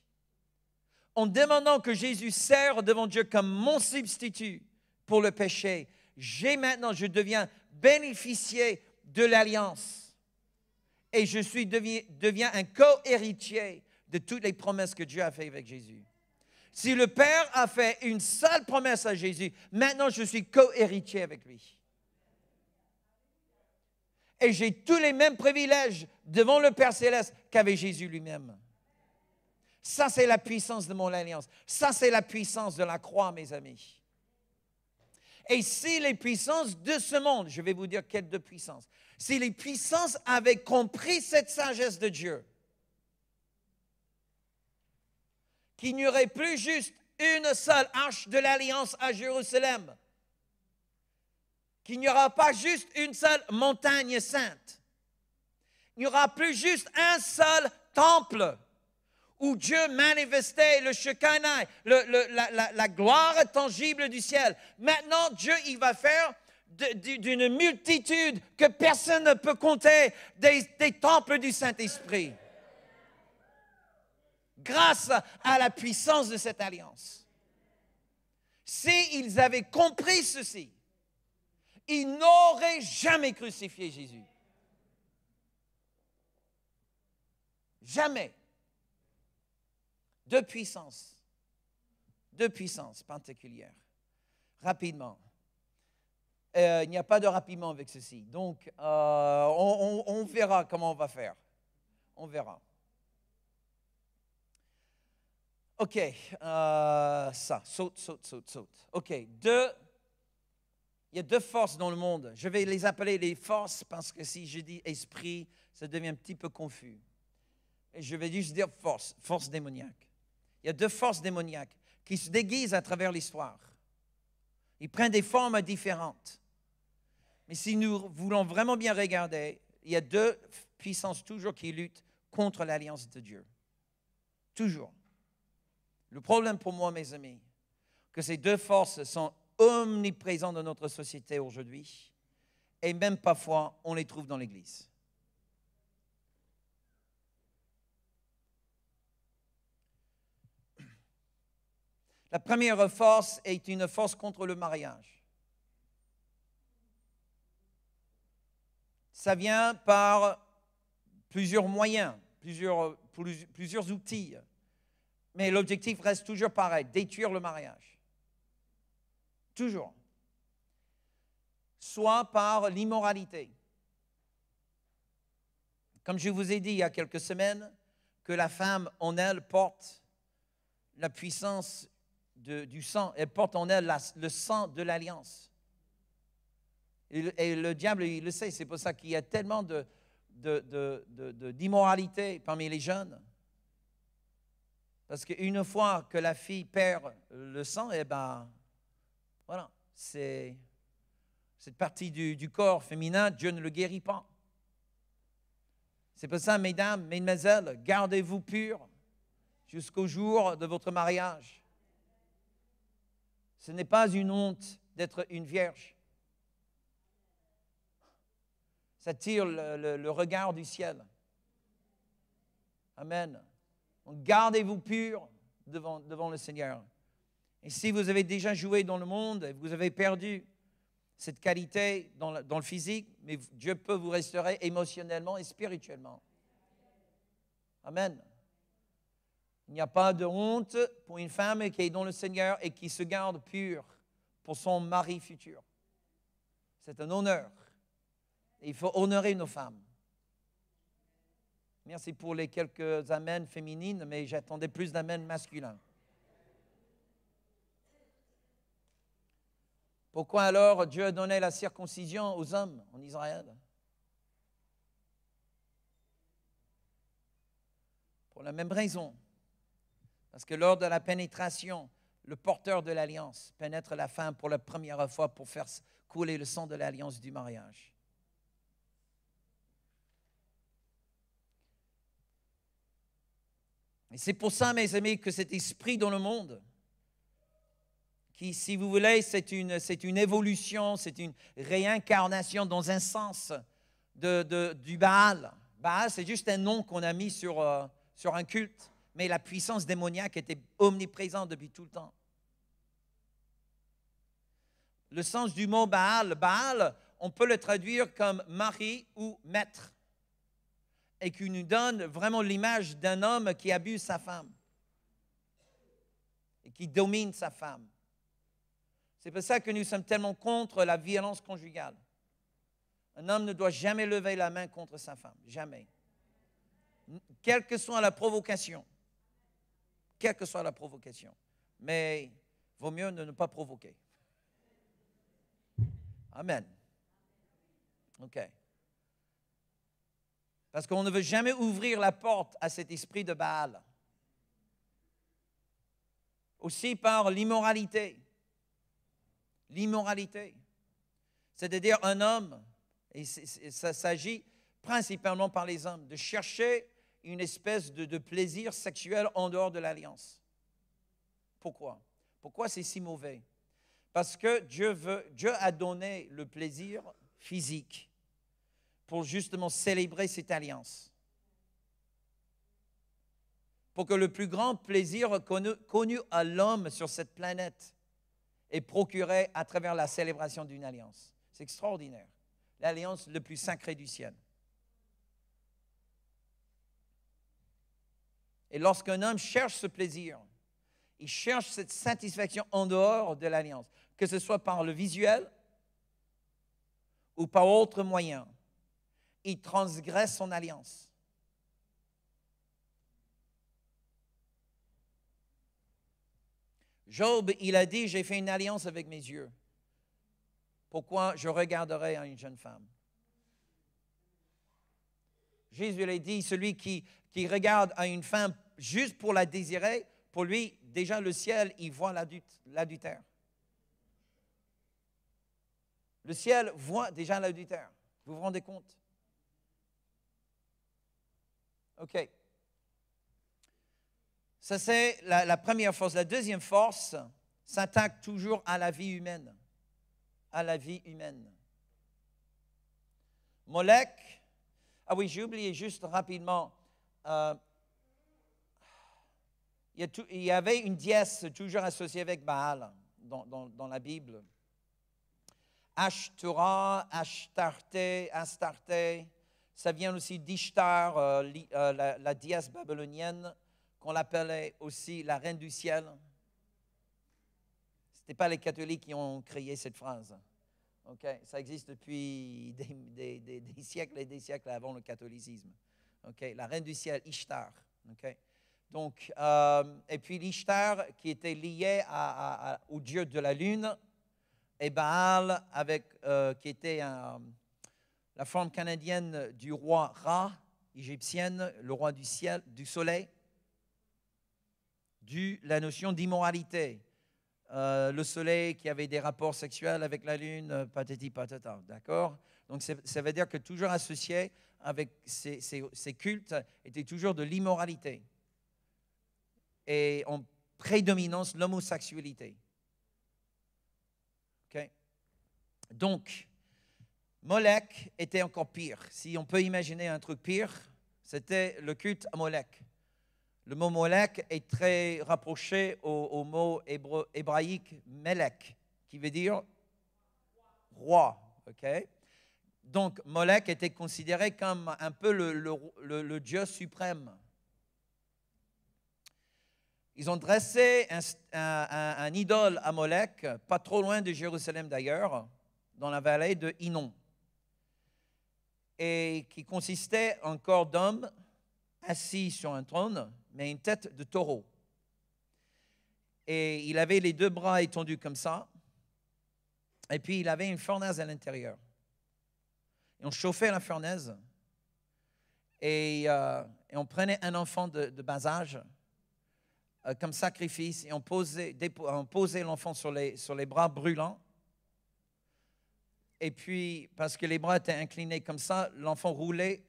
en demandant que Jésus serve devant Dieu comme mon substitut pour le péché, j'ai maintenant, je deviens bénéficier de l'alliance et je suis, deviens, deviens un co-héritier de toutes les promesses que Dieu a faites avec Jésus. Si le Père a fait une seule promesse à Jésus, maintenant je suis co-héritier avec lui. Et j'ai tous les mêmes privilèges devant le Père céleste qu'avait Jésus lui-même. Ça, c'est la puissance de mon alliance. Ça, c'est la puissance de la croix, mes amis. Et si les puissances de ce monde, je vais vous dire quelles de puissances, si les puissances avaient compris cette sagesse de Dieu, qu'il n'y aurait plus juste une seule arche de l'alliance à Jérusalem, qu'il n'y aura pas juste une seule montagne sainte, il n'y aura plus juste un seul temple, où Dieu manifestait le Shekinah, la, gloire tangible du ciel. Maintenant, Dieu, il va faire d'une multitude que personne ne peut compter des, temples du Saint-Esprit. Grâce à la puissance de cette alliance. S'ils ils avaient compris ceci, ils n'auraient jamais crucifié Jésus. Jamais. Deux puissances. Deux puissances particulières. Rapidement. Euh, il n'y a pas de rapidement avec ceci. Donc, euh, on, verra comment on va faire. On verra. OK, euh, ça, saute, saute, saute, saute. OK, deux, il y a deux forces dans le monde. Je vais les appeler les forces parce que si je dis esprit, ça devient un petit peu confus. Et je vais juste dire force, force démoniaque il y a deux forces démoniaques qui se déguisent à travers l'histoire. Ils prennent des formes différentes. Mais si nous voulons vraiment bien regarder, il y a deux puissances toujours qui luttent contre l'alliance de Dieu. Toujours. Le problème pour moi, mes amis, que ces deux forces sont omniprésentes dans notre société aujourd'hui et même parfois on les trouve dans l'Église. La première force est une force contre le mariage. Ça vient par plusieurs moyens, plusieurs, outils. Mais l'objectif reste toujours pareil, détruire le mariage. Toujours. Soit par l'immoralité. Comme je vous ai dit il y a quelques semaines, que la femme en elle porte la puissance du sang. Elle porte en elle le sang de l'alliance. Et, le diable, il le sait. C'est pour ça qu'il y a tellement d'immoralité de, de, parmi les jeunes. Parce qu'une fois que la fille perd le sang, eh ben, voilà, c'est cette partie du, corps féminin, Dieu ne le guérit pas. C'est pour ça, mesdames, mesdemoiselles, gardez-vous pures jusqu'au jour de votre mariage. Ce n'est pas une honte d'être une vierge. Ça tire le, regard du ciel. Amen. gardez-vous pur devant, devant le Seigneur. Et si vous avez déjà joué dans le monde et vous avez perdu cette qualité dans, dans le physique, mais Dieu peut vous restaurer émotionnellement et spirituellement. Amen. Il n'y a pas de honte pour une femme qui est dans le Seigneur et qui se garde pure pour son mari futur. C'est un honneur. Il faut honorer nos femmes. Merci pour les quelques amens féminines, mais j'attendais plus d'amens masculins. Pourquoi alors Dieu a donné la circoncision aux hommes en Israël Pour la même raison. Parce que lors de la pénétration, le porteur de l'alliance pénètre la femme pour la première fois pour faire couler le sang de l'alliance du mariage. Et c'est pour ça, mes amis, que cet esprit dans le monde, qui, si vous voulez, c'est une, une, évolution, c'est une réincarnation dans un sens de, du Baal. Baal, c'est juste un nom qu'on a mis sur, euh, sur un culte mais la puissance démoniaque était omniprésente depuis tout le temps. Le sens du mot Baal, Baal, on peut le traduire comme mari ou maître, et qui nous donne vraiment l'image d'un homme qui abuse sa femme, et qui domine sa femme. C'est pour ça que nous sommes tellement contre la violence conjugale. Un homme ne doit jamais lever la main contre sa femme, jamais. Quelle que soit la provocation quelle que soit la provocation. Mais vaut mieux ne pas provoquer. Amen. OK. Parce qu'on ne veut jamais ouvrir la porte à cet esprit de Baal. Aussi par l'immoralité. L'immoralité. C'est-à-dire un homme, et ça s'agit principalement par les hommes, de chercher une espèce de, plaisir sexuel en dehors de l'alliance. Pourquoi Pourquoi c'est si mauvais Parce que Dieu, veut, Dieu a donné le plaisir physique pour justement célébrer cette alliance. Pour que le plus grand plaisir connu, à l'homme sur cette planète est procuré à travers la célébration d'une alliance. C'est extraordinaire. L'alliance le plus sacrée du ciel. Et lorsqu'un homme cherche ce plaisir, il cherche cette satisfaction en dehors de l'alliance, que ce soit par le visuel ou par autre moyen. Il transgresse son alliance. Job, il a dit, j'ai fait une alliance avec mes yeux. Pourquoi je regarderai une jeune femme Jésus a dit, celui qui qui regarde à une femme juste pour la désirer, pour lui, déjà le ciel, il voit l'adultère. Le ciel voit déjà l'adultère. Vous vous rendez compte OK. Ça, c'est la, première force. La deuxième force s'attaque toujours à la vie humaine. À la vie humaine. Molek. ah oui, j'ai oublié juste rapidement, euh, (sighs) il, y avait une dièse toujours associée avec Baal dans, la Bible. Ashtura, Ashtarte ça vient aussi d'Ishtar, euh, euh, la, dièse babylonienne, qu'on l'appelait aussi la reine du ciel. Ce pas les catholiques qui ont créé cette phrase. Ça existe depuis des siècles et des siècles avant le catholicisme. La reine du ciel, Ishtar. Donc, euh, et puis l'Ishtar qui était lié au dieu de la lune et Baal avec, euh, qui était la forme canadienne du roi Ra, égyptienne, le roi du ciel, du soleil, du la notion d'immoralité. Euh, le soleil qui avait des rapports sexuels avec la lune, patati patata, d'accord Donc ça veut dire que toujours associé avec ces, cultes était toujours de l'immoralité et en prédominance l'homosexualité. OK Donc, Molech était encore pire. Si on peut imaginer un truc pire, c'était le culte à Molech. Le mot Molech est très rapproché au, mot hébraïque Melech, qui veut dire roi. Donc Molech était considéré comme un peu le, Dieu suprême. Ils ont dressé un, idole à Molech, pas trop loin de Jérusalem d'ailleurs, dans la vallée de hinon et qui consistait en corps d'homme assis sur un trône, mais une tête de taureau. Et il avait les deux bras étendus comme ça, et puis il avait une fournaise à l'intérieur et on chauffait la fournaise euh, et, on prenait un enfant de, bas âge euh, comme sacrifice et on posait, l'enfant sur les, sur les bras brûlants. Et puis, parce que les bras étaient inclinés comme ça, l'enfant roulait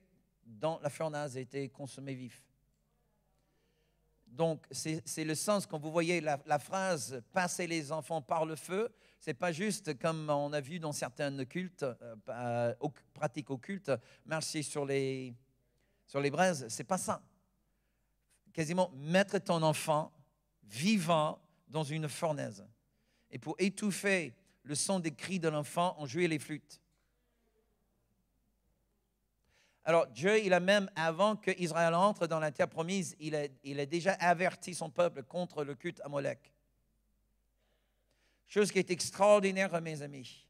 dans la fournaise et était consommé vif. Donc, c'est le sens, quand vous voyez la, la phrase passer les enfants par le feu, c'est pas juste comme on a vu dans certains cultes, euh, euh, pratiques occultes, marcher sur les, sur les braises. C'est pas ça. Quasiment mettre ton enfant vivant dans une fournaise. Et pour étouffer le son des cris de l'enfant, on jouait les flûtes. Alors Dieu, il a même, avant que Israël entre dans la terre promise, il a, il a déjà averti son peuple contre le culte à Molech. Chose qui est extraordinaire, mes amis,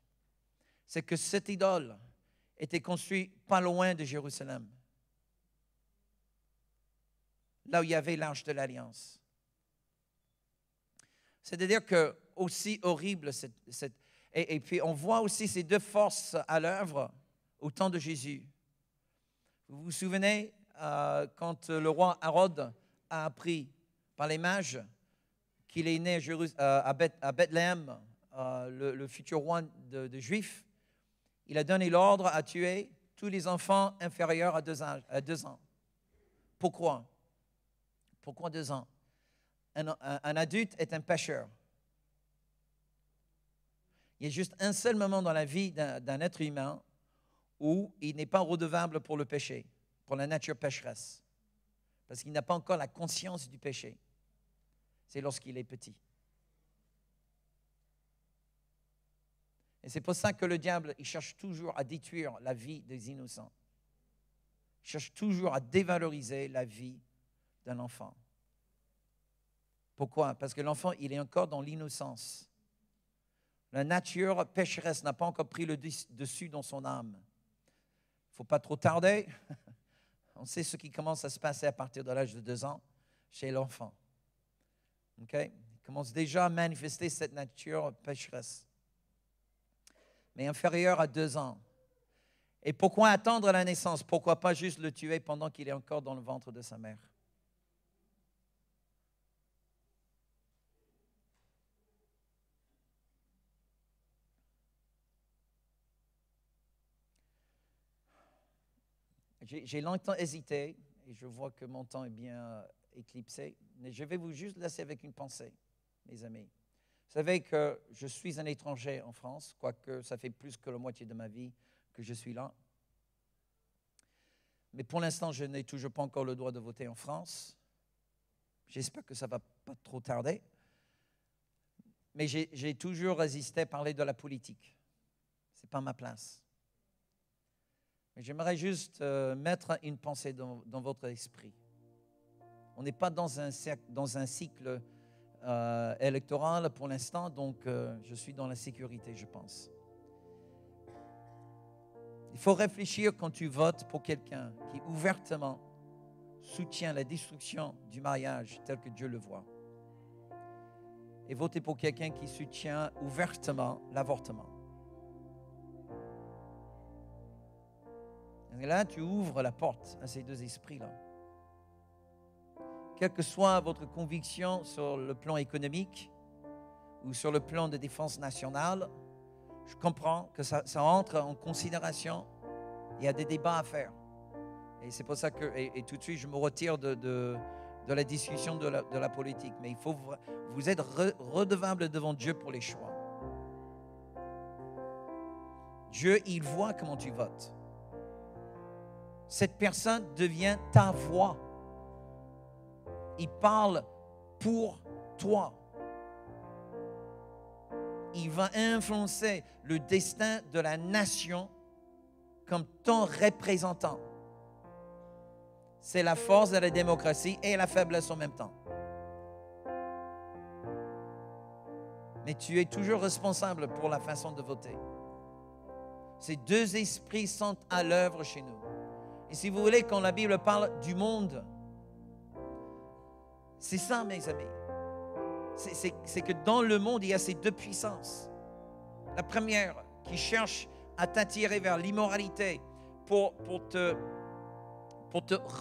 c'est que cette idole était construite pas loin de Jérusalem, là où il y avait l'arche de l'Alliance. C'est-à-dire que, aussi horrible, et, puis on voit aussi ces deux forces à l'œuvre au temps de Jésus. Vous vous souvenez euh, quand le roi Hérode a appris par les mages qu'il est né à, euh, Bethléem, euh, le, futur roi de, Juifs, il a donné l'ordre à tuer tous les enfants inférieurs à deux, à deux ans. Pourquoi Pourquoi deux ans un, adulte est un pêcheur. Il y a juste un seul moment dans la vie d'un être humain où il n'est pas redevable pour le péché, pour la nature pécheresse, parce qu'il n'a pas encore la conscience du péché c'est lorsqu'il est petit. Et c'est pour ça que le diable, il cherche toujours à détruire la vie des innocents. Il cherche toujours à dévaloriser la vie d'un enfant. Pourquoi Parce que l'enfant, il est encore dans l'innocence. La nature pécheresse n'a pas encore pris le dessus dans son âme. Il ne faut pas trop tarder. (laughs) On sait ce qui commence à se passer à partir de l'âge de deux ans chez l'enfant. Il commence déjà à manifester cette nature pécheresse, mais inférieure à deux ans. Et pourquoi attendre la naissance Pourquoi pas juste le tuer pendant qu'il est encore dans le ventre de sa mère J'ai longtemps hésité, et je vois que mon temps est bien éclipsé, mais je vais vous juste laisser avec une pensée, mes amis. Vous savez que je suis un étranger en France, quoique ça fait plus que la moitié de ma vie que je suis là. Mais pour l'instant, je n'ai toujours pas encore le droit de voter en France. J'espère que ça ne va pas trop tarder. Mais j'ai toujours résisté à parler de la politique. Ce n'est pas ma place. Mais j'aimerais juste euh, mettre une pensée dans, dans votre esprit. On n'est pas dans un, dans un cycle euh, électoral pour l'instant, donc euh, je suis dans la sécurité, je pense. Il faut réfléchir quand tu votes pour quelqu'un qui ouvertement soutient la destruction du mariage tel que Dieu le voit. Et voter pour quelqu'un qui soutient ouvertement l'avortement. là, tu ouvres la porte à ces deux esprits-là quelle que soit votre conviction sur le plan économique ou sur le plan de défense nationale, je comprends que ça, entre en considération. Il y a des débats à faire. Et c'est pour ça que, et, tout de suite, je me retire de, de, la discussion de la, politique. Mais il faut, vous êtes redevable devant Dieu pour les choix. Dieu, il voit comment tu votes. Cette personne devient ta voix. Il parle pour toi. Il va influencer le destin de la nation comme ton représentant. C'est la force de la démocratie et la faiblesse en même temps. Mais tu es toujours responsable pour la façon de voter. Ces deux esprits sont à l'œuvre chez nous. Et si vous voulez, quand la Bible parle du monde, c'est ça, mes amis. C'est que dans le monde, il y a ces deux puissances. La première qui cherche à t'attirer vers l'immoralité pour, te,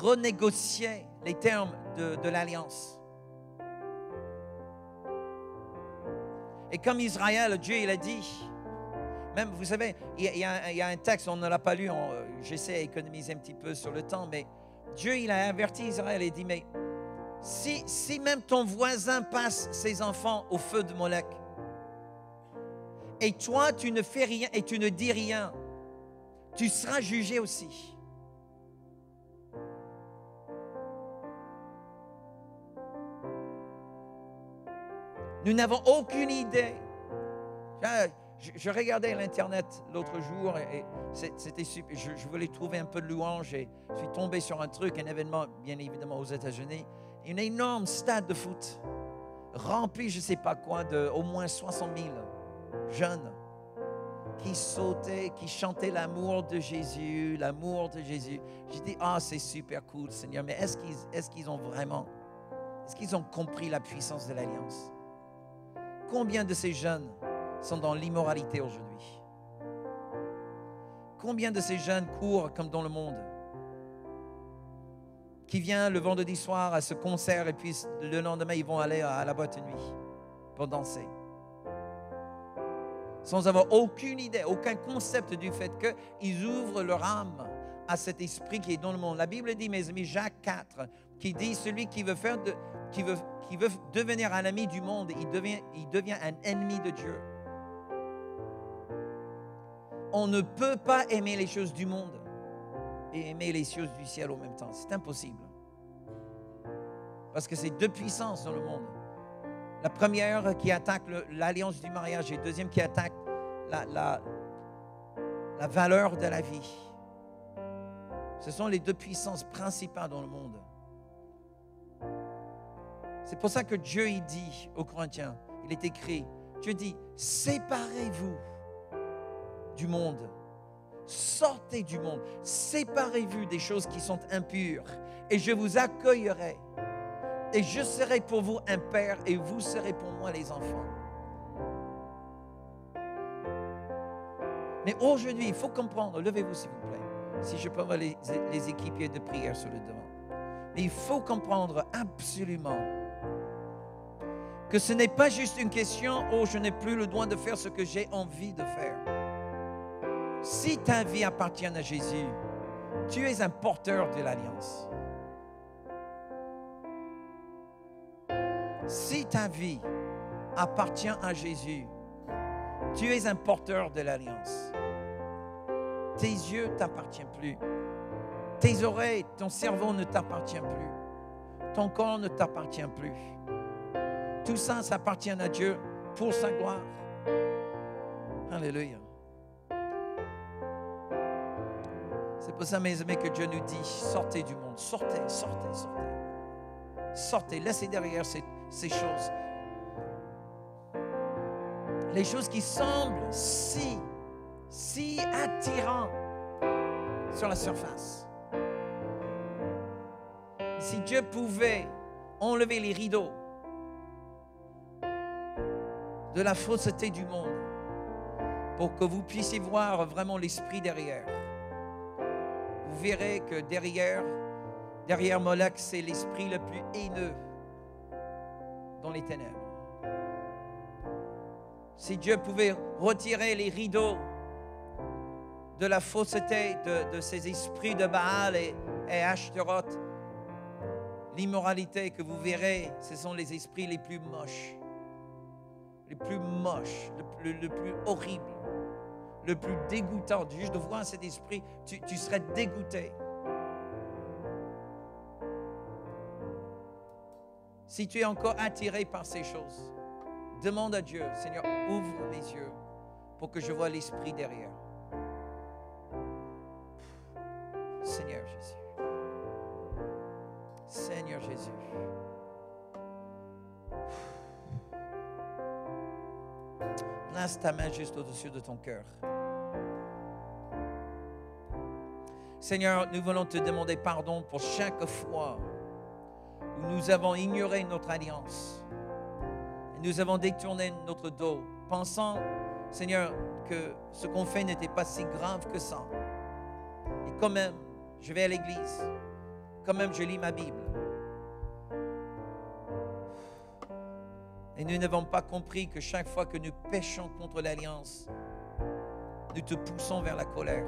renégocier les termes de, l'alliance. Et comme Israël, Dieu, il a dit, même, vous savez, il y, a, il y a un texte, on ne l'a pas lu, euh, j'essaie d'économiser un petit peu sur le temps, mais Dieu, il a averti Israël et dit, mais si, même ton voisin passe ses enfants au feu de Molech, et toi tu ne fais rien et tu ne dis rien, tu seras jugé aussi. Nous n'avons aucune idée. Ah, je, regardais l'Internet l'autre jour et, c'était Je, je, voulais trouver un peu de louange et je suis tombé sur un truc, un événement, bien évidemment, aux États-Unis un énorme stade de foot, rempli, je ne sais pas quoi, de au moins 60 000 jeunes qui sautaient, qui chantaient l'amour de Jésus, l'amour de Jésus. J'ai dit, ah, c'est super cool, Seigneur, mais est-ce qu'ils est ont vraiment, est-ce qu'ils ont compris la puissance de l'alliance Combien de ces jeunes sont dans l'immoralité aujourd'hui Combien de ces jeunes courent comme dans le monde qui vient le vendredi soir à ce concert et puis le lendemain, ils vont aller à la boîte de nuit pour danser. Sans avoir aucune idée, aucun concept du fait qu'ils ouvrent leur âme à cet esprit qui est dans le monde. La Bible dit, mes amis, Jacques 4, qui dit, celui qui veut, faire de, qui veut, qui veut devenir un ami du monde, il devient, il devient un ennemi de Dieu. On ne peut pas aimer les choses du monde et aimer les cieux du ciel au même temps. C'est impossible. Parce que c'est deux puissances dans le monde. La première qui attaque l'alliance du mariage et la deuxième qui attaque la, la, valeur de la vie. Ce sont les deux puissances principales dans le monde. C'est pour ça que Dieu dit aux Corinthiens, il est écrit, Dieu dit, séparez-vous du monde sortez du monde, séparez-vous des choses qui sont impures, et je vous accueillerai. Et je serai pour vous un père, et vous serez pour moi les enfants. Mais aujourd'hui, il faut comprendre, levez-vous s'il vous plaît, si je peux avoir les, équipiers de prière sur le devant. Mais il faut comprendre absolument que ce n'est pas juste une question, oh, je n'ai plus le droit de faire ce que j'ai envie de faire si ta vie appartient à Jésus, tu es un porteur de l'alliance. Si ta vie appartient à Jésus, tu es un porteur de l'alliance. Tes yeux ne t'appartiennent plus. Tes oreilles, ton cerveau ne t'appartient plus. Ton corps ne t'appartient plus. Tout ça, ça appartient à Dieu pour sa gloire. Alléluia. C'est pour ça, mes amis, que Dieu nous dit, sortez du monde, sortez, sortez, sortez. Sortez, laissez derrière ces, choses. Les choses qui semblent si, si attirantes sur la surface. Si Dieu pouvait enlever les rideaux de la fausseté du monde pour que vous puissiez voir vraiment l'esprit derrière verrez que derrière, derrière Moloch, c'est l'esprit le plus haineux dans les ténèbres. Si Dieu pouvait retirer les rideaux de la fausseté de, ces esprits de Baal et, et l'immoralité que vous verrez, ce sont les esprits les plus moches, les plus moches, les le plus horrible le plus dégoûtant. Du de voir cet esprit, tu, tu serais dégoûté. Si tu es encore attiré par ces choses, demande à Dieu, Seigneur, ouvre mes yeux pour que je vois l'esprit derrière. Seigneur Jésus. Seigneur Jésus. Place ta main juste au-dessus de ton cœur. Seigneur, nous voulons te demander pardon pour chaque fois où nous avons ignoré notre alliance. Et nous avons détourné notre dos, pensant, Seigneur, que ce qu'on fait n'était pas si grave que ça. Et quand même, je vais à l'église. Quand même, je lis ma Bible. Et nous n'avons pas compris que chaque fois que nous péchons contre l'alliance, nous te poussons vers la colère.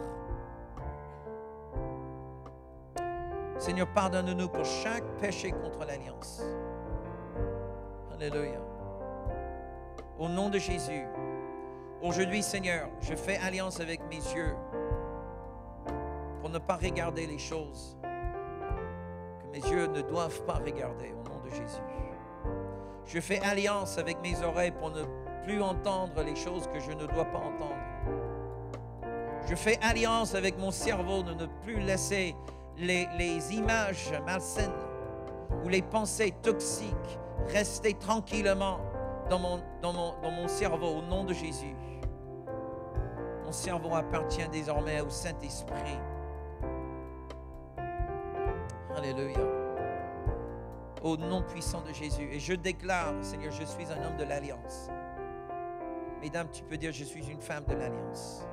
Seigneur, pardonne-nous pour chaque péché contre l'alliance. Alléluia. Au nom de Jésus, aujourd'hui, Seigneur, je fais alliance avec mes yeux pour ne pas regarder les choses que mes yeux ne doivent pas regarder au nom de Jésus. Je fais alliance avec mes oreilles pour ne plus entendre les choses que je ne dois pas entendre. Je fais alliance avec mon cerveau de ne plus laisser les, images malsaines ou les pensées toxiques rester tranquillement dans mon, dans, mon, dans mon cerveau au nom de Jésus. Mon cerveau appartient désormais au Saint-Esprit. Alléluia. Au nom puissant de Jésus. Et je déclare, Seigneur, je suis un homme de l'alliance. Mesdames, tu peux dire, je suis une femme de l'alliance.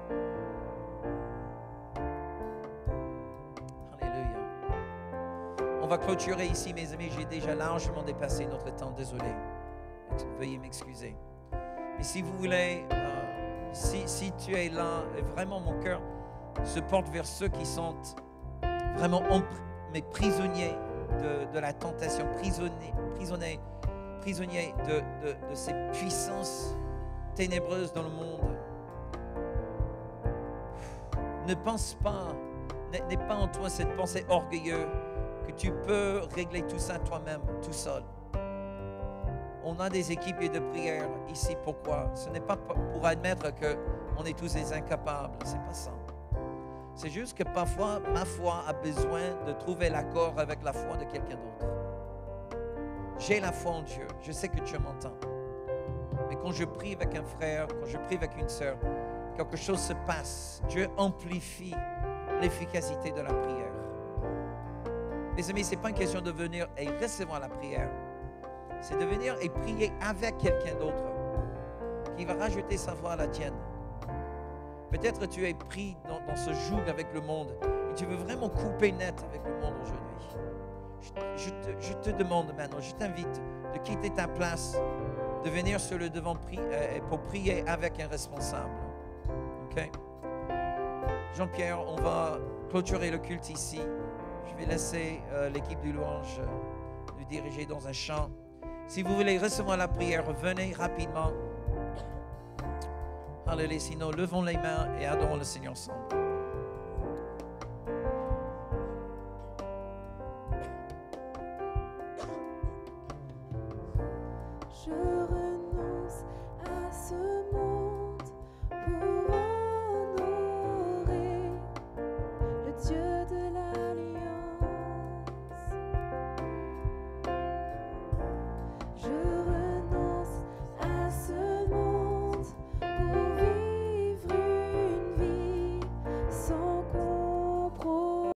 On va clôturer ici, mes amis. J'ai déjà largement dépassé notre temps. Désolé. Veuillez m'excuser. Mais si vous voulez, euh, si, si, tu es là, vraiment mon cœur se porte vers ceux qui sont vraiment mais prisonniers de, la tentation, prisonniers, de, de ces puissances ténébreuses dans le monde. Ne pense pas, n'aie pas en toi cette pensée orgueilleuse que tu peux régler tout ça toi-même, tout seul. On a des équipes de prière ici. Pourquoi Ce n'est pas pour admettre que on est tous des incapables. C'est pas ça. C'est juste que parfois, ma foi a besoin de trouver l'accord avec la foi de quelqu'un d'autre. J'ai la foi en Dieu. Je sais que Dieu m'entend. Mais quand je prie avec un frère, quand je prie avec une sœur, quelque chose se passe. Dieu amplifie l'efficacité de la prière. Mes amis, ce n'est pas une question de venir et recevoir la prière. C'est de venir et prier avec quelqu'un d'autre qui va rajouter sa voix à la tienne. Peut-être tu es pris dans, ce joug avec le monde et tu veux vraiment couper net avec le monde aujourd'hui. Je, te, demande maintenant, je t'invite de quitter ta place, de venir sur le devant euh, pour prier avec un responsable. OK? Jean-Pierre, on va clôturer le culte ici. Je vais laisser euh, l'équipe du louange euh, nous diriger dans un chant. Si vous voulez recevoir la prière, venez rapidement. Allez, sinon, levons les mains et adorons le Seigneur ensemble. Je renonce à ce